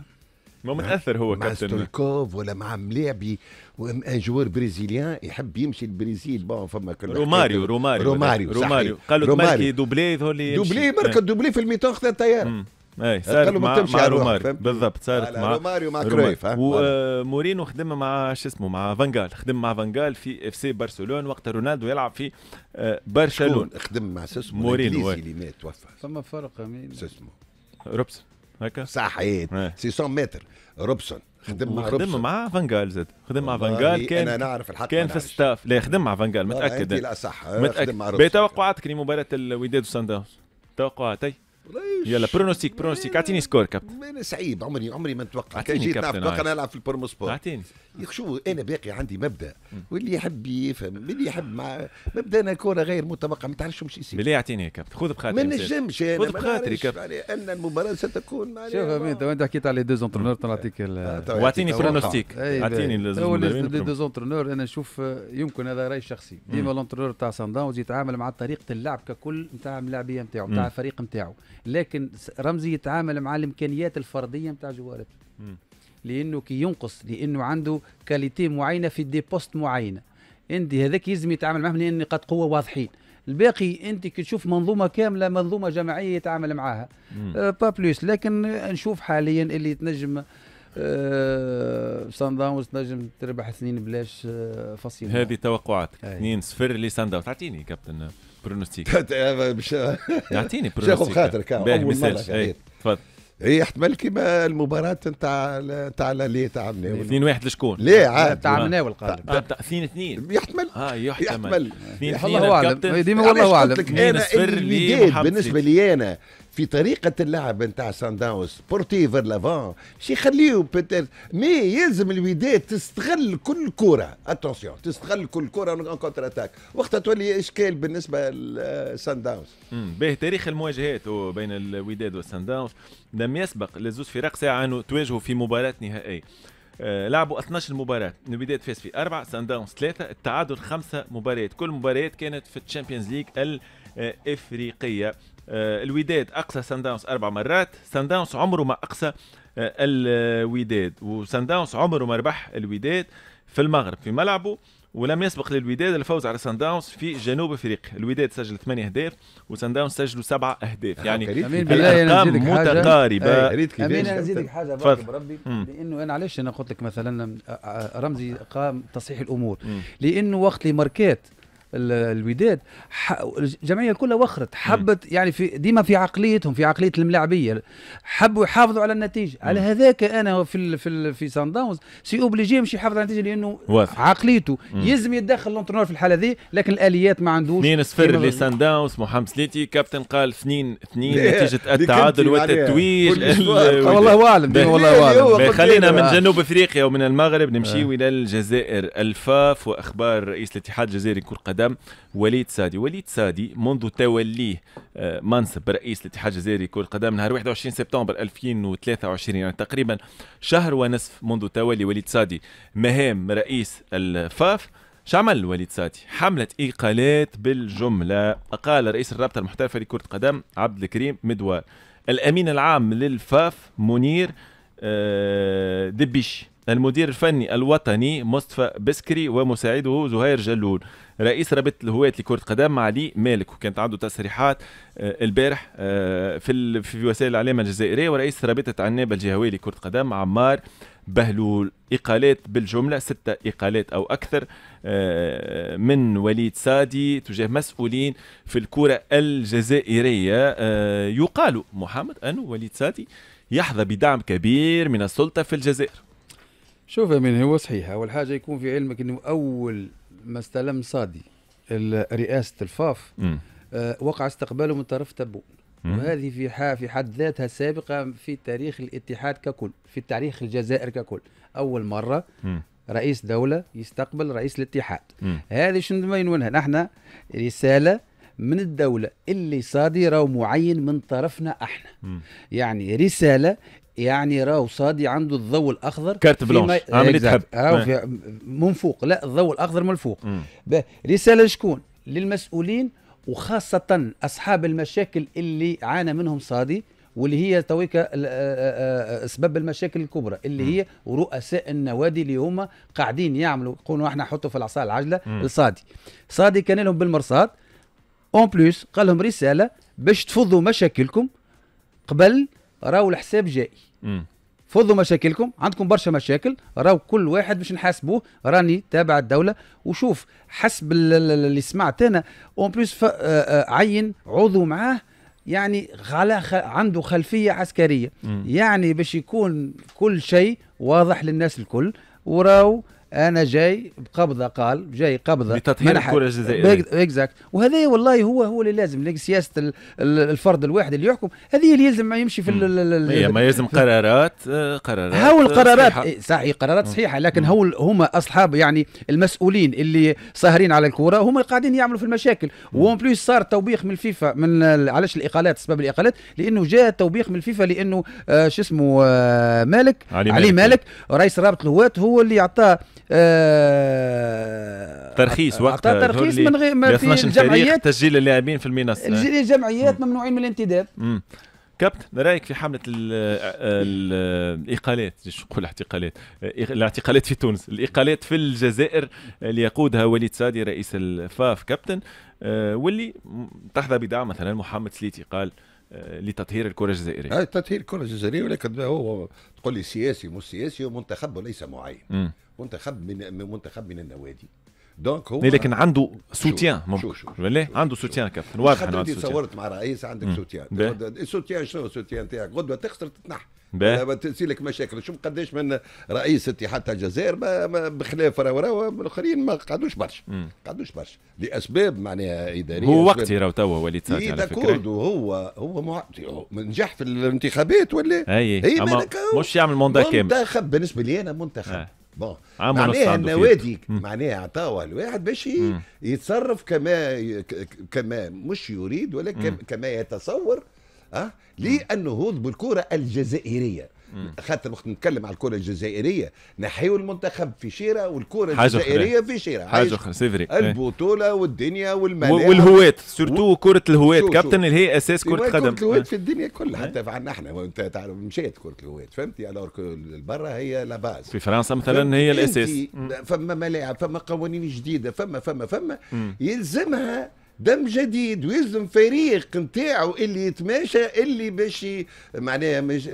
ما نعم. متاثر هو مع كابتن ستولكوف ولا مع ملاعبي ان جوار برازيليان يحب يمشي البرازيل بون فما كل روماريو روماريو روماريو روماريو قالوا تمشي دوبلي ذولي دوبلي برك إيه. دوبلي في الميتون خذا الطياره اي صارت مع, تمشي مع روماريو بالضبط صارت مع روماريو مع كرويف ومورينو آه، خدم مع شو اسمه مع فانجال خدم مع فانجال في اف سي برشلونه وقت رونالدو يلعب في آه، برشلونه خدم مع شو اسمه مورينو اللي مات توفى فما فرق مين شو اسمه روبسون هكا صحيت إيه. سي 100 متر روبسون خدم مع خدم مع فانجال زاد خدم مع فانجال إيه، كان انا نعرف الحق كان في الستاف لا خدم مع فانجال متاكد لا صح متاكد بتوقعاتك لمباراه الوداد وسان داونز توقعاتي يلا برونوستيك برونوستيك اعطيني سكور إيه، كابتن انا سعيد عمري عمري ما نتوقع كي جيت نتوقع نلعب في البرومو سبور اعطيني شو انا باقي عندي مبدا واللي يحب يفهم اللي يحب مع مبدا انا كوره غير متوقع ما تعرفش مش يصير بالله اعطيني كابتن خذ بخاطري ما نجمش انا خذ بخاطري كابتن يعني ان المباراه ستكون يعني شوف انت انت حكيت على دو زونترونور نعطيك واعطيني برونوستيك اعطيني لي دو زونترونور انا نشوف آه، يمكن هذا راي شخصي ديما لونترونور تاع سان داونز يتعامل مع طريقه اللعب ككل نتاع اللاعبيه نتاعو نتاع الفريق نتاعو لكن رمزي يتعامل مع الامكانيات الفرديه نتاع جوارته لانه كي ينقص لانه عنده كاليتي معينه في دي بوست معينه انت هذاك يلزم يتعامل معهم لان نقاط قوه واضحين الباقي انت كي تشوف منظومه كامله منظومه جماعيه يتعامل معاها آه با بلوس لكن نشوف حاليا اللي تنجم أه سان داونز تنجم تربح سنين بلاش أه فصيل هذه توقعاتك 2 0 لسان داونز اعطيني كابتن برونوستيك <laughs> أه، يعطيني <laughs> برونوستيك ياخذ خاطرك اول مره إيه، تفضل هي إيه، احتمال كيما المباراة نتاع نتاع ليه تاع مناول 2 1 لشكون؟ لا عاد تاع مناول قال 2 2 يحتمل اه يحتمل 2 2 الله اعلم ديما والله اعلم بالنسبة لي انا في طريقه اللعب نتاع سان داونز بورتي فير لافون شي يخليه بيتير مي يلزم الوداد تستغل كل كره اتونسيون تستغل كل كره اون كونتر اتاك وقتها تولي اشكال بالنسبه لسان داونز به تاريخ المواجهات بين الوداد وسان داونز لم يسبق لزوز فرق ساعه انه تواجهوا في مباراه نهائيه آه، لعبوا 12 مباراة الوداد فاز في أربعة سان داونز ثلاثة التعادل خمسة مباريات كل مباريات كانت في الشامبيونز ليج الإفريقية آه، الوداد اقصى سان داونز اربع مرات سان داونز عمره ما اقصى آه، الوداد وسان داونز عمره ما ربح الوداد في المغرب في ملعبه ولم يسبق للوداد الفوز على سان داونز في جنوب افريقيا، الوداد سجل ثمانية اهداف وسان داونز سجلوا سبعة اهداف، يعني الارقام متقاربه امين انا نزيدك حاجه بارك بربي لانه انا علاش انا قلت لك مثلا آه، رمزي قام تصحيح الامور، لانه وقت اللي ماركات الوداد الجمعيه كلها وخرت حبت يعني في ديما في عقليتهم في عقليه الملاعبيه حبوا يحافظوا على النتيجه على هذاك انا في الـ في في سان داونز سي اوبليجي يمشي يحافظ على النتيجه لانه واسم. عقليته يلزم يتدخل الانترونور في الحاله ذي لكن الاليات ما عندوش 2 0 لسان داونز محمد سليتي كابتن قال 2 2 <laughs> نتيجه التعادل يعني والتتويج <laughs> والله اعلم والله اعلم <laughs> خلينا من جنوب افريقيا ومن المغرب نمشيو آه. الى الجزائر الفاف واخبار رئيس الاتحاد الجزائري كرة قدم قدام وليد سادي وليد سادي منذ توليه آه، منصب رئيس الاتحاد الجزائري لكرة القدم نهار 21 سبتمبر 2023 يعني تقريبا شهر ونصف منذ تولي وليد سادي مهام رئيس الفاف شعمل وليد سادي حملة إقالات بالجملة قال رئيس الرابطة المحترفة لكرة القدم عبد الكريم مدوار الأمين العام للفاف منير آه، دبيشي المدير الفني الوطني مصطفى بسكري ومساعده زهير جلول رئيس رابطه الهواة لكرة قدم علي مالك وكانت عنده تصريحات آه، البارح آه، في في وسائل الاعلام الجزائريه ورئيس رابطه عناب الجهويه لكرة قدم عمار بهلول اقالات بالجمله ستة اقالات او اكثر آه، من وليد سادي تجاه مسؤولين في الكره الجزائريه يقال محمد ان وليد سادي يحظى بدعم كبير من السلطه في الجزائر شوف امين هو صحيح اول حاجه يكون في علمك انه اول ما استلم صادي رئاسه الفاف آه وقع استقباله من طرف تبون وهذه في في حد ذاتها سابقه في تاريخ الاتحاد ككل في تاريخ الجزائر ككل اول مره رئيس دوله يستقبل رئيس الاتحاد هذه شنو ما ينونها نحن رساله من الدوله اللي صادره معين من طرفنا احنا يعني رساله يعني راهو صادي عنده الضوء الاخضر كارت بلونش عامل تحب راهو إيه. من فوق لا الضوء الاخضر من فوق رساله شكون للمسؤولين وخاصه اصحاب المشاكل اللي عانى منهم صادي واللي هي تويك آه، آه، آه، اسباب المشاكل الكبرى اللي م. هي رؤساء النوادي اللي هما قاعدين يعملوا يقولوا احنا نحطوا في العصا العجله لصادي صادي كان لهم بالمرصاد اون بليس قال لهم رساله باش تفضوا مشاكلكم قبل راهو الحساب جاي فضوا مشاكلكم عندكم برشا مشاكل راو كل واحد باش نحاسبوه راني تابع الدوله وشوف حسب اللي سمعت انا اون آه، بليس آه، عين عضو معاه يعني على عنده خلفيه عسكريه مم. يعني باش يكون كل شيء واضح للناس الكل وراو انا جاي بقبضه قال جاي قبضه بتطهير الكره الجزائريه اكزاكت وهذا والله هو هو اللي لازم سياسه الفرد الواحد اللي يحكم هذه اللي يلزم ما يمشي في هي ما يلزم قرارات آه، قرارات هو القرارات إيه، صحيح قرارات صحيحه لكن هو هما اصحاب يعني المسؤولين اللي ساهرين على الكوره هما اللي قاعدين يعملوا في المشاكل وون بليس صار توبيخ من الفيفا من علاش الاقالات سبب الاقالات لانه جاء توبيخ من الفيفا لانه آه شو اسمه آه مالك علي, علي مالك, مالك رئيس رابط الهواة هو اللي اعطاه آه، ترخيص وقتها ترخيص من غير ما في الجمعيات تسجيل اللاعبين في المنصه الجمعيات ممنوعين من الانتداب كابتن رايك في حمله الاقالات شو نقول اعتقالات الاعتقالات في تونس الاقالات في الجزائر اللي يقودها وليد سادي رئيس الفاف كابتن آه، واللي تحظى بدعم مثلا محمد سليتي قال آه، لتطهير الكره الجزائريه تطهير الكره الجزائريه ولكن هو تقول لي سياسي مو سياسي ومنتخب وليس معين منتخب من منتخب من النوادي دونك هو لكن عنده سوتيان ممكن عنده سوتيان كابتن واضح انه عنده تصورت مع رئيس عندك سوتيان السوتيان شنو السوتيان تاعك غدوه تخسر تتنحى تصير لك مشاكل شوف قداش من رئيس اتحاد تاع الجزائر ما بخلاف راهو الاخرين ما قعدوش برشا قعدوش برشا لاسباب معناها اداريه هو وقتي راهو توا وليد سعد على فكره هو هو مع... نجح في الانتخابات ولا اي اي مش يعمل موندا كامل منتخب بالنسبه لي انا منتخب آه. بون معناها النوادي معناها عطاوها الواحد باش يتصرف كما كما مش يريد ولا كما يتصور أه؟ للنهوض بالكره الجزائريه اخذت الوقت نتكلم على الكره الجزائريه نحيو المنتخب في شيره والكره الجزائريه في شيره حاجه اخرى سيفري إيه. البطوله والدنيا والملاعب والهوات سورتو و... كره الهوات كابتن اللي هي اساس كره قدم كره الهوات إيه. في الدنيا كلها إيه. حتى عندنا احنا انت تعرف مشيت كره الهوات فهمتي يعني على برا هي لا باز في فرنسا مثلا هي الاساس فما ملاعب فما قوانين جديده فما فما فما يلزمها دم جديد ويلزم فريق نتاعو اللي يتماشى اللي باش معناها مش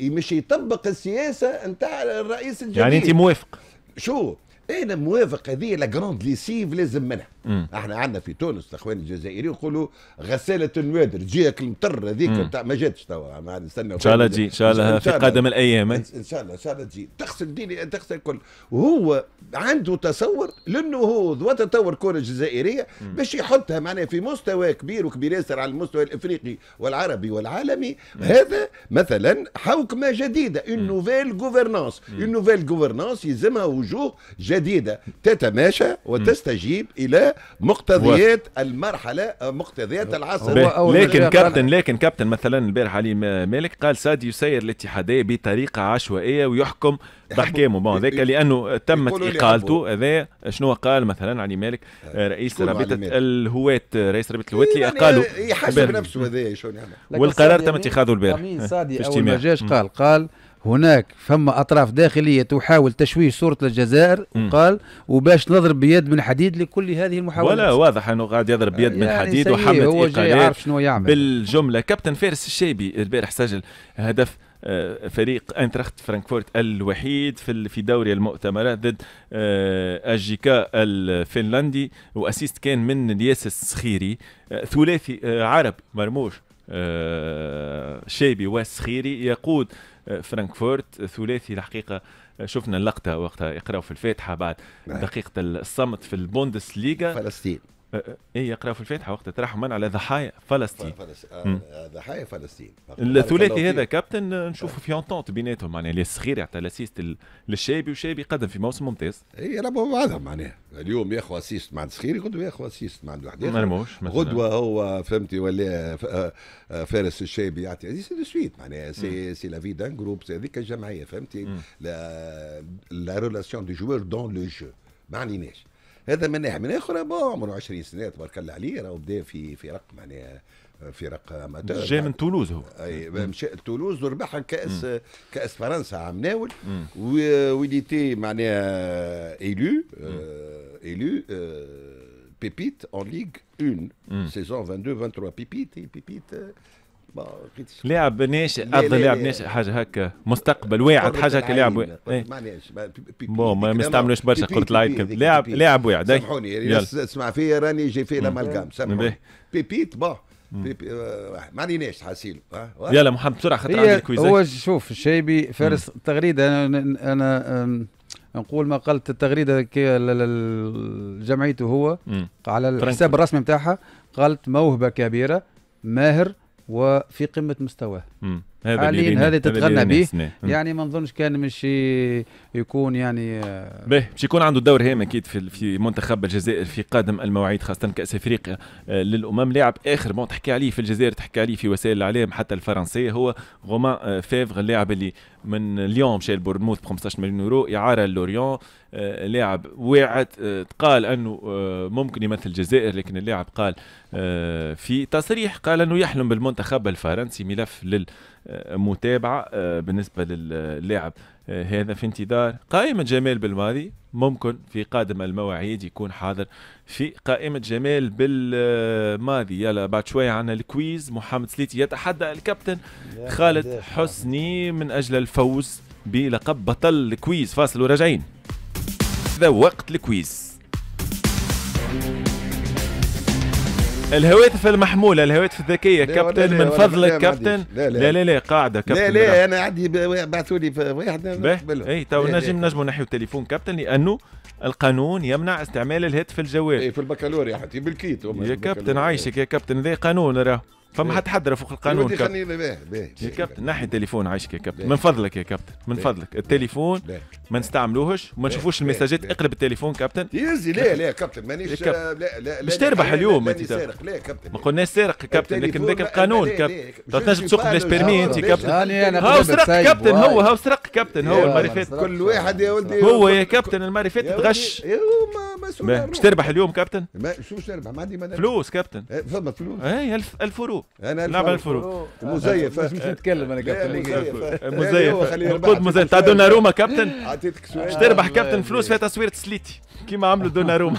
مش يطبق السياسه نتاع الرئيس الجديد يعني انت موافق شو انا موافق هذه لا جراند ليسيف لازم منها مم. احنا عندنا في تونس الاخوان الجزائريين يقولوا غساله النوادر جيك المطر هذيك ما جاتش توا نستنى ان شاء الله تجي ان شاء الله في قادم الايام إيه؟ ان شاء الله ان شاء الله تجي تغسل ديني تغسل الكل وهو عنده تصور للنهوض وتطور كره جزائريه باش يحطها معناها في مستوى كبير وكبير ياسر على المستوى الافريقي والعربي والعالمي مم. هذا مثلا حوكمه جديده اون نوفيل جوفرنونس اون نوفيل جوفرنونس يلزمها وجوه جديدة شديده تتماشى وتستجيب الى مقتضيات المرحله مقتضيات العصر لكن كابتن لكن كابتن مثلا البارح علي مالك قال ساد يسير الاتحاديه بطريقه عشوائيه ويحكم باحكامه بون ذاك <laughs> لانه تمت اقالته هذا شنو قال مثلا علي مالك آه، آه، رئيس رابطه الهواة رئيس رابطه الهواة اللي اقاله يعني يحسب نفسه هذا يعمل يعني. والقرار تم اتخاذه البارح امين صادي اول ما جاش قال قال هناك فما أطراف داخلية تحاول تشويه صورة الجزائر وقال وباش نضرب بيد من حديد لكل هذه المحاولات ولا واضح أنه قاعد يضرب بيد يعني من حديد وحمد هو جاي عارف شنو يعمل بالجملة كابتن فارس الشيبي البارح سجل هدف آه، فريق انترخت فرانكفورت الوحيد في في دوري المؤتمرات ضد اجيكا آه، الفنلندي واسيست كان من الياس السخيري آه، ثلاثي عرب مرموش شيبي والسخيري يقود فرانكفورت ثلاثي الحقيقه شفنا اللقطه وقتها يقراوا في الفاتحه بعد نعم. دقيقه الصمت في البوندس ليغا فلسطين ايه يقرأ في الفاتحة وقت ترحما على ضحايا فلسطين آه، آه، ضحايا فلسطين الثلاثي هذا كابتن نشوف في نعم. اونتونت بيناتهم معناها اللي الصغير يعطي الاسيست للشابي والشابي يقدم في موسم ممتاز اي ربوا بعضهم معناها اليوم ياخذ اسيست مع الصغير غدوه ياخذ اسيست مع الوحدات مرموش غدوه هو فهمتي ولا آه، فارس الشابي يعطي هذه سي سويت معناها سي سي لا في دان جروب هذيك الجمعيه فهمتي لا ريلاسيون دو جوار دون لو جو ما عليناش هذا من ناحيه من اخرى عمره 20 سنه تبارك الله عليه راهو بدا في فرق معناها فرق اماتور جاي من تولوز هو اي مشى تولوز وربح كاس مم. كاس فرنسا عام ناول ويليتي معناها ايلو ايلو بيبيت اون ليغ 1 سيزون 22 23 بيبيت بيبيت لاعب ناشئ افضل لاعب ناشئ حاجه هكا مستقبل واعد حاجه هكا لاعب معناش بون ما نستعملوش برشا قلت لايت لاعب لاعب واعد إيه. سامحوني اسمع فيا راني جاي في الامالغام سامحوني بيبيت بون ما عليناش حاسيله يلا محمد بسرعه خاطر عندي الكويزات هو شوف الشيبي فارس التغريده انا, أنا نقول ما قالت التغريده جمعيته هو على الحساب الرسمي نتاعها قالت موهبه كبيره ماهر وفي قمه مستواه حاليا هذه تتغنى به يعني ما نظنش كان مش يكون يعني آه، باهي مش يكون عنده دور هام اكيد في في منتخب الجزائر في قادم المواعيد خاصه كاس افريقيا آه، للامم لاعب اخر ما تحكي عليه في الجزائر تحكي عليه في وسائل الاعلام حتى الفرنسيه هو غوما فيفغ آه، اللاعب اللي من ليون مشى بورنموث ب 15 مليون يورو اعاره لوريون لاعب واعد قال انه ممكن يمثل الجزائر لكن اللاعب قال في تصريح قال انه يحلم بالمنتخب الفرنسي ملف لل آه، متابعه آه، بالنسبه للاعب آه، هذا في انتظار قائمه جمال بالماضي ممكن في قادم المواعيد يكون حاضر في قائمه جمال بالماضي يلا بعد شويه عنا الكويز محمد سليتي يتحدى الكابتن خالد حسني من اجل الفوز بلقب بطل الكويز فاصل وراجعين هذا وقت الكويز الهواتف المحموله الهواتف الذكيه كابتن من فضلك كابتن لا لا لا, قاعده كابتن لا لا انا عندي بعثوا لي واحد اي تو نجم نجموا نحيوا التليفون كابتن لانه القانون يمنع استعمال الهاتف الجوال اي في البكالوريا حتى بالكيت يا كابتن عايشك يا كابتن ذا قانون راه فما حتى إيه. حد فوق القانون كابتن يا كابتن نحي التليفون عايشك يا كابتن من فضلك يا كابتن من فضلك التليفون ما نستعملوهش وما نشوفوش المساجات اقلب التليفون كابتن يزي لا لا كابتن مانيش لا لا مش تربح اليوم انت سارق لا كابتن ما قلناش سارق كابتن لكن ذاك القانون كابتن تنجم تسوق بلاش بيرمي انت كابتن هاو سرق كابتن هو هاو سرق كابتن هو المعرفات كل واحد يا ولدي هو يا كابتن المعرفات تغش مش تربح اليوم كابتن شو تربح ما عندي فلوس كابتن فما فلوس اي 1000 الف انا الف نعم مزيف مش مش نتكلم انا كابتن مزيف نقود مزيف تاع دوناروما كابتن عطيتك سؤال باش تربح كابتن فلوس في تصوير سليتي كيما عملوا دوناروما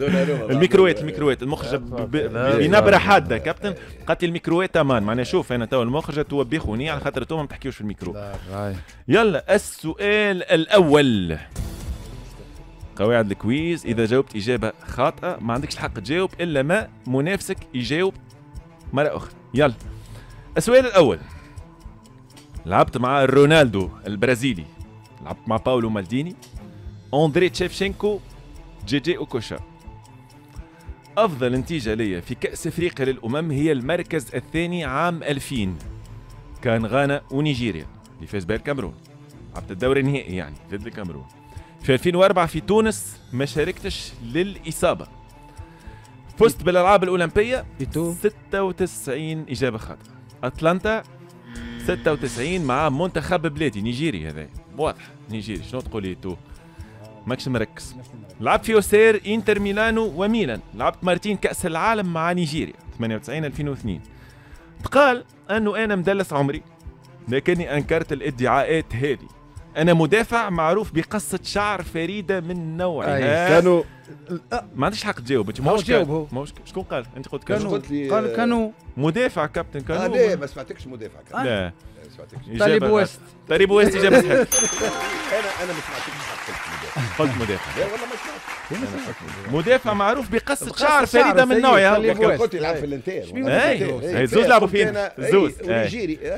دوناروما الميكرويت الميكرويت المخرج بنبره حاده كابتن قالت لي الميكرويت امان معناها شوف انا تو المخرج تو بيخوني على خاطر تو ما تحكيوش في الميكرو يلا السؤال الاول قواعد الكويز اذا جاوبت اجابه خاطئه ما عندكش الحق تجاوب الا ما منافسك يجاوب مرة أخرى يلا السؤال الأول لعبت مع رونالدو البرازيلي لعبت مع باولو مالديني أندري تشيفشينكو جي جي أوكوشا أفضل نتيجة ليا في كأس أفريقيا للأمم هي المركز الثاني عام 2000 كان غانا ونيجيريا اللي فاز بها الكاميرون لعبت الدوري النهائي يعني ضد الكاميرون في 2004 في تونس ما شاركتش للإصابة فزت بالالعاب الاولمبيه 96 اجابه خاطئه اتلانتا 96 مع منتخب بلادي نيجيري هذا واضح نيجيري شنو تقول لي تو ماكش مركز لعبت في اوسير انتر ميلانو وميلان لعبت مرتين كاس العالم مع نيجيريا 98 2002 تقال انه انا مدلس عمري لكني انكرت الادعاءات هذه انا مدافع معروف بقصه شعر فريده من نوعها كانوا ما عندكش حق تجاوب انت ماهوش جاوب ماهوش شكون قال انت قلت كانوا قلت لي قال آه، كانوا مدافع كابتن كانوا آه، آه. لا ما سمعتكش مدافع لا ما سمعتكش طريب ويست طريب ويست جاب <laughs> انا انا ما سمعتكش قلت مدافع قلت مدافع لا والله ما سمعتش مدافع معروف بقصه شعر فريده من نوعها هو كنت يلعب في الانتير الزوز إيه. إيه. إيه. لعبوا فين الزوز نيجيري آه،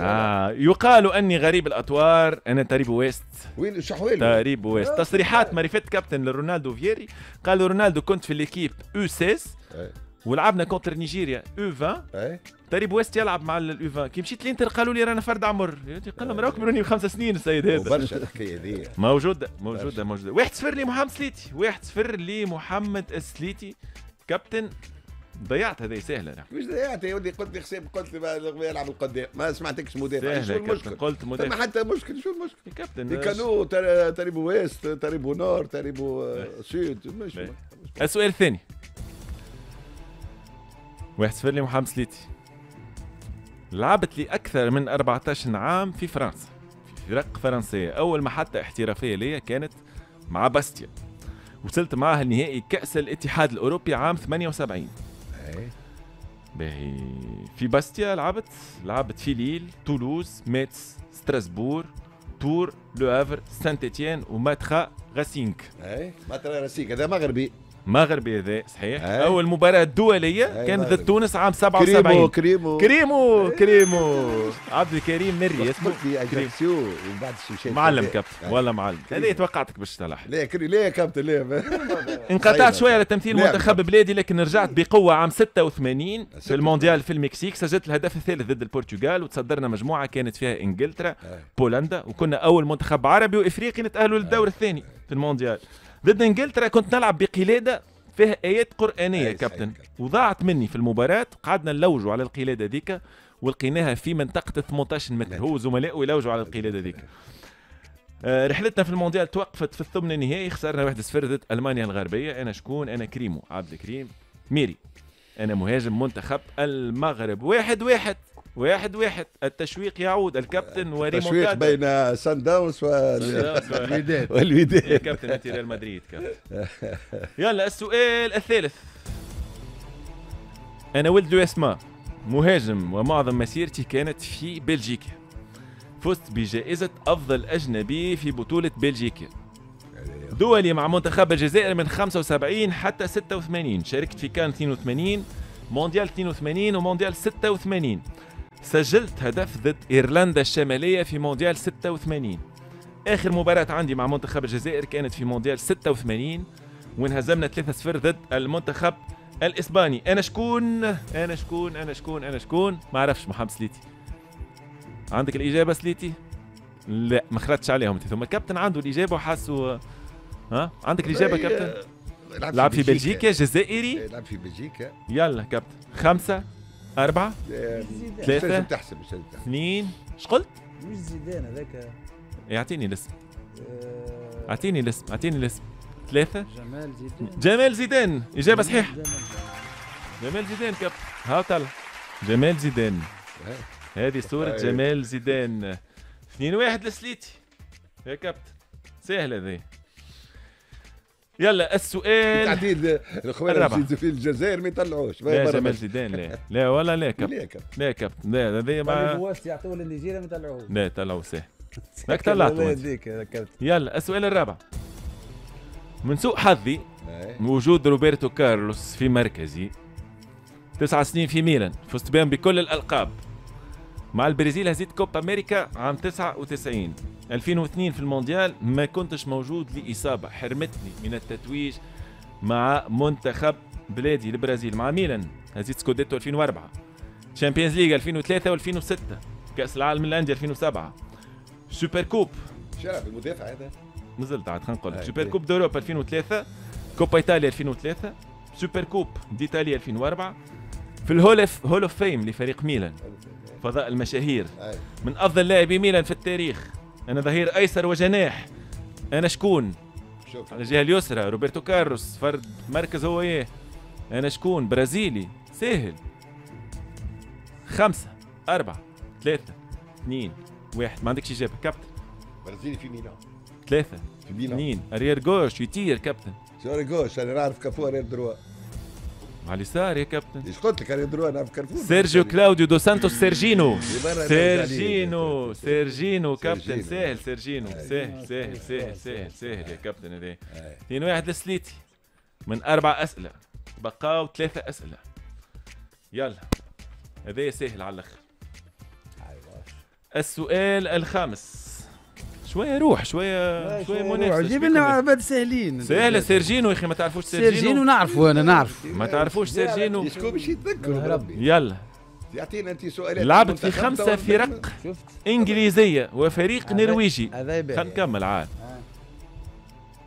آه. يقال اني غريب الاطوار انا تريب ويست وين شو تريب ويست آه. تصريحات معرفه كابتن لرونالدو فييري قال رونالدو كنت في ليكيب او 16 ولعبنا كونتر نيجيريا او 20 إيه. تاري بويست يلعب مع الاو 20 كي مشيت الانتر قالوا لي رانا فرد عمر قال لهم راكم كبروني بخمس سنين السيد هذا برشا الحكايه ذي موجوده موجوده موجوده واحد صفر لمحمد سليتي واحد صفر لمحمد السليتي كابتن ضيعت هذه سهلة أنا. مش ضيعت يا ولدي قلت لي حساب قلت لي يلعب القدام ما سمعتكش مدافع شو المشكل قلت مدافع ما حتى مشكل شو المشكل كابتن كابتن كانو تريبو ويست تريبو نور تريبو سود مش السؤال الثاني واحتفل لي محمد سليتي لعبت لي أكثر من 14 عام في فرنسا في فرق فرنسية أول محطة احترافية ليا كانت مع باستيا وصلت معها لنهائي كأس الاتحاد الأوروبي عام 78 إيه. باهي في باستيا لعبت لعبت في ليل تولوز ميتس ستراسبور تور لو هافر سانت اتيان وماتخا غاسينك اي ماتخا غاسينك هذا مغربي مغربي هذا صحيح أي. اول مباراه دوليه كانت ضد تونس عام 77 كريمو كريمو كريمو كريمو عبد الكريم مري اسمه كريمو معلم كابتن والله معلم هذا توقعتك باش تصلح لا كري لا كابتن لا <laughs> انقطعت شويه على تمثيل منتخب بلادي لكن رجعت بقوه عام 86 في المونديال في المكسيك سجلت الهدف الثالث ضد البرتغال وتصدرنا مجموعه كانت فيها انجلترا بولندا وكنا اول منتخب عربي وافريقي نتاهلوا للدور الثاني في المونديال ضد انجلترا كنت نلعب بقلاده فيها ايات قرانيه يا كابتن وضاعت مني في المباراه قعدنا نلوجوا على القلاده ذيك ولقيناها في منطقه 18 متر هو زملائه يلوجوا على القلاده ذيك آه، رحلتنا في المونديال توقفت في الثمن النهائي خسرنا واحد 0 ضد المانيا الغربيه انا شكون انا كريمو عبد الكريم ميري أنا مهاجم منتخب المغرب واحد واحد واحد واحد التشويق يعود الكابتن آه، وريمونتادا التشويق بين سان داونز والوداد والوداد <laughs> كابتن انت ريال مدريد كابتن يلا السؤال الثالث انا ولد لويسما مهاجم ومعظم مسيرتي كانت في بلجيكا فزت بجائزة أفضل أجنبي في بطولة بلجيكا دولي مع منتخب الجزائر من 75 حتى 86 شاركت في كان 82 مونديال 82 ومونديال 86 سجلت هدف ضد ايرلندا الشماليه في مونديال 86 اخر مباراه عندي مع منتخب الجزائر كانت في مونديال 86 وانهزمنا 3-0 ضد المنتخب الاسباني انا شكون انا شكون انا شكون انا شكون ما عرفش محمد سليتي عندك الاجابه سليتي لا ما خرجتش عليهم انت ثم الكابتن عنده الاجابه وحاسه ها عندك الاجابه إيه، كابتن لعب في بلجيكا جزائري إيه، لعب في بلجيكا يلا كابتن خمسة أربعة إيه، ثلاثة مش لازم تحسب مش لازم تحسب اثنين ايش قلت؟ مش زيدان هذاك اعطيني الاسم اعطيني الاسم اعطيني الاسم ثلاثة جمال زيدان جمال زيدان إجابة صحيحة جمال زيدان كابتن هاو طلع جمال زيدان هذه صورة جمال زيدان 2 واحد لسليتي يا كابتن سهلة ذي يلا السؤال تعديل الاخوان يزيدوا في الجزائر ما يطلعوش لا جمال زيدان <laughs> لا لا ولا لا كابتن لا كابتن لا كابتن لا هذايا ما يعطوه للنيجيريا ما يطلعوش لا طلعوا ساهل <laughs> هاك طلعته يلا السؤال الرابع من سوء حظي إيه. وجود روبرتو كارلوس في مركزي تسع سنين في ميلان فزت بهم بكل الالقاب مع البرازيل هزيت كوبا امريكا عام 99 2002 في المونديال ما كنتش موجود لإصابة حرمتني من التتويج مع منتخب بلادي البرازيل مع ميلان هزيت سكوديتو 2004 تشامبيونز ليغ 2003 و2006 كأس العالم للأندية 2007 سوبر كوب شارع المدافع هذا مازلت عاد خلينا نقول سوبر كوب دوروب 2003 كوبا ايطاليا 2003 سوبر كوب ديتاليا 2004 في الهول هول اوف فيم لفريق ميلان فضاء المشاهير من افضل لاعبي ميلان في التاريخ انا ظهير ايسر وجناح انا شكون شكرا. على الجهه اليسرى روبرتو كارلوس فرد مركز هو ايه انا شكون برازيلي سهل خمسة أربعة ثلاثة اثنين واحد ما عندكش إجابة كابتن برازيلي في ميلان ثلاثة في ميلان اثنين أريير جوش يطير كابتن شوري جوش أنا نعرف كافور أريير دروا على اليسار يا كابتن ايش قلت لك انا دروان انا كارفور سيرجيو كلاوديو دو سانتوس سيرجينو سيرجينو سيرجينو كابتن سهل سيرجينو سهل سهل سهل سهل سهل يا كابتن هذا اثنين واحد لسليتي من اربع اسئله بقاو ثلاثه اسئله يلا هذا سهل على الاخر أيوة. السؤال الخامس شويه روح شويه شويه منافسه جيب لنا عباد ساهلين ساهله سيرجينو يا اخي ما تعرفوش سيرجينو سيرجينو نعرفه انا نعرف ما تعرفوش سيرجينو شكون باش يتذكروا ربي يلا يعطينا انت سؤالات لعبت في خمسه فرق انجليزيه وفريق نرويجي خلينا نكمل عاد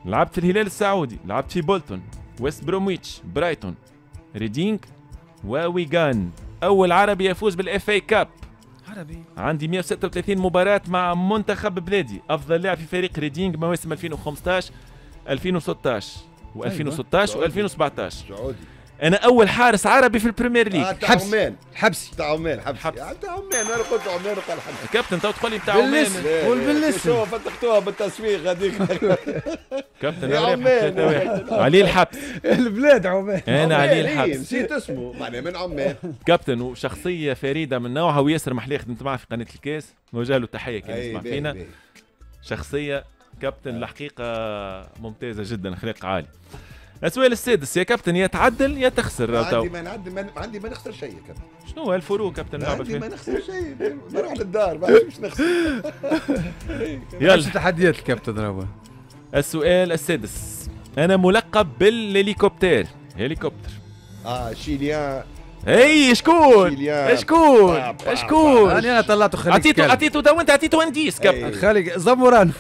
آه. لعبت في الهلال السعودي لعبت في بولتون ويست برومويتش برايتون ريدينغ وويغان اول عربي يفوز بالاف اي كاب عربي عندي 136 مباراة مع منتخب بلادي أفضل لاعب في فريق ريدينغ مواسم 2015 2016 و2016 و2017 سعودي انا اول حارس عربي في البريمير ليج آه حبس عمان حبسي تاع عمان حبسي حبس. يعني آه، تاع عمان انا قلت عمان وقال حبسي كابتن تو تقول لي تاع عمان قول إيه، إيه، باللسن شوف فتحتوها بالتسويق هذيك <laughs> كابتن يا عمان علي الحبس البلاد عمان انا علي إيه، الحبس نسيت اسمه معناه من عمان كابتن وشخصيه فريده من نوعها وياسر محلي خدمت معاه في قناه الكاس نوجه له تحيه كان يسمع فينا شخصيه كابتن الحقيقه ممتازه جدا خلق عالي السؤال السادس يا كابتن يا تعدل يا تخسر عندي ما نعدل ما عندي ما نخسر شيء كابتن شنو هالفروق كابتن ما عندي ما نخسر شيء نروح للدار ما عنديش نخسر <laughs> يلا تحديات الكابتن ربا السؤال السادس انا ملقب بالهليكوبتر هليكوبتر اه شيليان اي شكون شكون شكون انا انا طلعته خليك عطيته عطيته تو انت عطيته ديس كابتن خليك زموران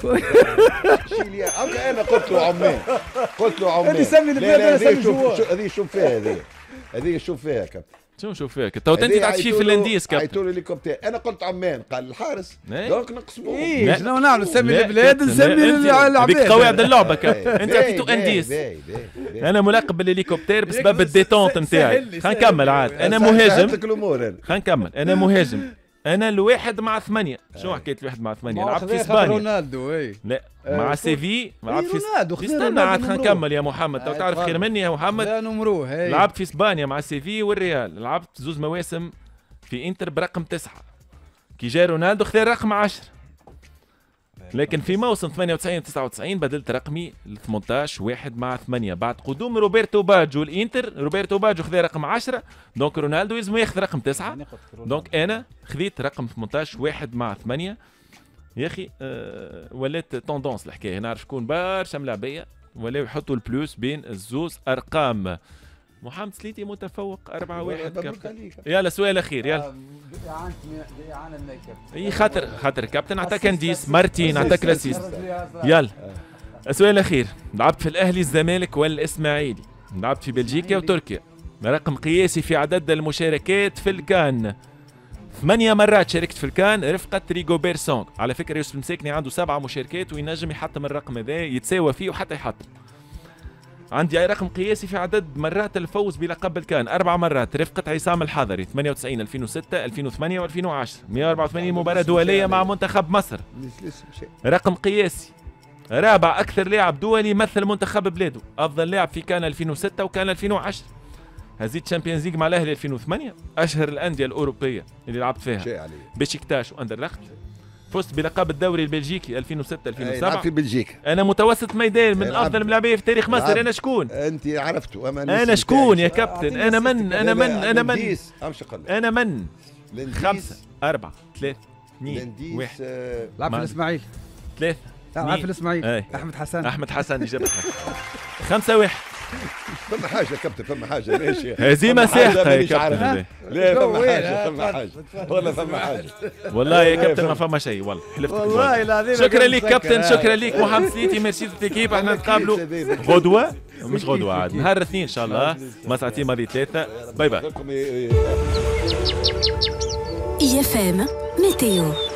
شيليا انا قلت له عمان قلت له عمان اللي سمي البلاد انا سمي هذه شوف فيها هذه هذه شوف فيها كابتن شو نشوف فيك تو طيب، انت قاعد تشوف فنلنديس كابتن عيطوا الهليكوبتر انا قلت عمان قال الحارس دونك نقسموه ايه, إيه، شنو نعمل نسمي البلاد نسمي العباد هذيك قواعد اللعبه كابتن انت عطيتو انديس إيه. إيه، انا ملاقب بالهليكوبتر بسبب الديتونت نتاعي خلينا نكمل عاد انا مهاجم خلينا نكمل انا مهاجم انا الواحد مع ثمانيه شنو حكايه الواحد مع ثمانيه لعبت في اسبانيا رونالدو اي لا مع سيفي لعبت في رونالدو استنى عاد خلينا نكمل يا محمد تو تعرف خير مني يا محمد لا نمروه لعبت في اسبانيا مع سيفي والريال لعبت زوز مواسم في انتر برقم تسعه كي جا رونالدو خذا رقم عشره لكن في موسم 98 99 بدلت رقمي ل 18 واحد مع 8 بعد قدوم روبرتو باجو الانتر روبرتو باجو خذا رقم 10 دونك رونالدو يلزم ياخذ رقم 9 يعني دونك انا خذيت رقم 18 واحد مع 8 يا اخي أه ولات توندونس الحكايه نعرف شكون برشا ملاعبيه ولاو يحطوا البلوس بين الزوز ارقام محمد سليتي متفوق 4 1 كابتن يلا سؤال اخير يلا آه، اي خاطر خاطر كابتن عطاك انديس مارتين عطاك لاسيست يلا السؤال الاخير لعبت في الاهلي الزمالك والاسماعيلي لعبت في بلجيكا وتركيا رقم قياسي في عدد المشاركات في الكان ثمانية مرات شاركت في الكان رفقة ريغو بيرسونغ على فكرة يوسف المساكني عنده سبعة مشاركات وينجم يحطم الرقم هذا يتساوى فيه وحتى يحطم عندي رقم قياسي في عدد مرات الفوز بلقب الكان أربع مرات رفقة عصام الحضري 98 2006 2008 و2010 184 مباراة دولية يعني مع منتخب مصر رقم قياسي رابع أكثر لاعب دولي يمثل منتخب بلاده أفضل لاعب في كان 2006 وكان 2010 هزيت تشامبيونز ليج مع الاهلي 2008 اشهر الانديه الاوروبيه اللي لعبت فيها بشكتاش واندرلخت فزت بلقب الدوري البلجيكي 2006 2007 في بلجيكا انا متوسط ميدان من افضل الملاعبين في تاريخ مصر انا شكون انت عرفته اما انا شكون يا كابتن انا من انا من انا من انا من خمسة أربعة ثلاثة اثنين واحد آه، لعب في الإسماعيل ثلاثة لعب في الإسماعيل أحمد حسن أحمد حسن إجابتها خمسة واحد فما حاجه كابتن فما حاجه ماشي هزيمه ساحقه يا كابتن لا فما حاجه فما حاجه والله فما حاجه والله يا <laughs> كابتن ما فما شيء والله حلفت والله العظيم شكرا لك كابتن آه. شكرا لك محمد سيتي ميرسي ليكيب احنا نتقابلوا غدوه مش غدوه عاد نهار الاثنين ان شاء الله مساعتي ماضي ثلاثه باي باي اي اف ام ميتيو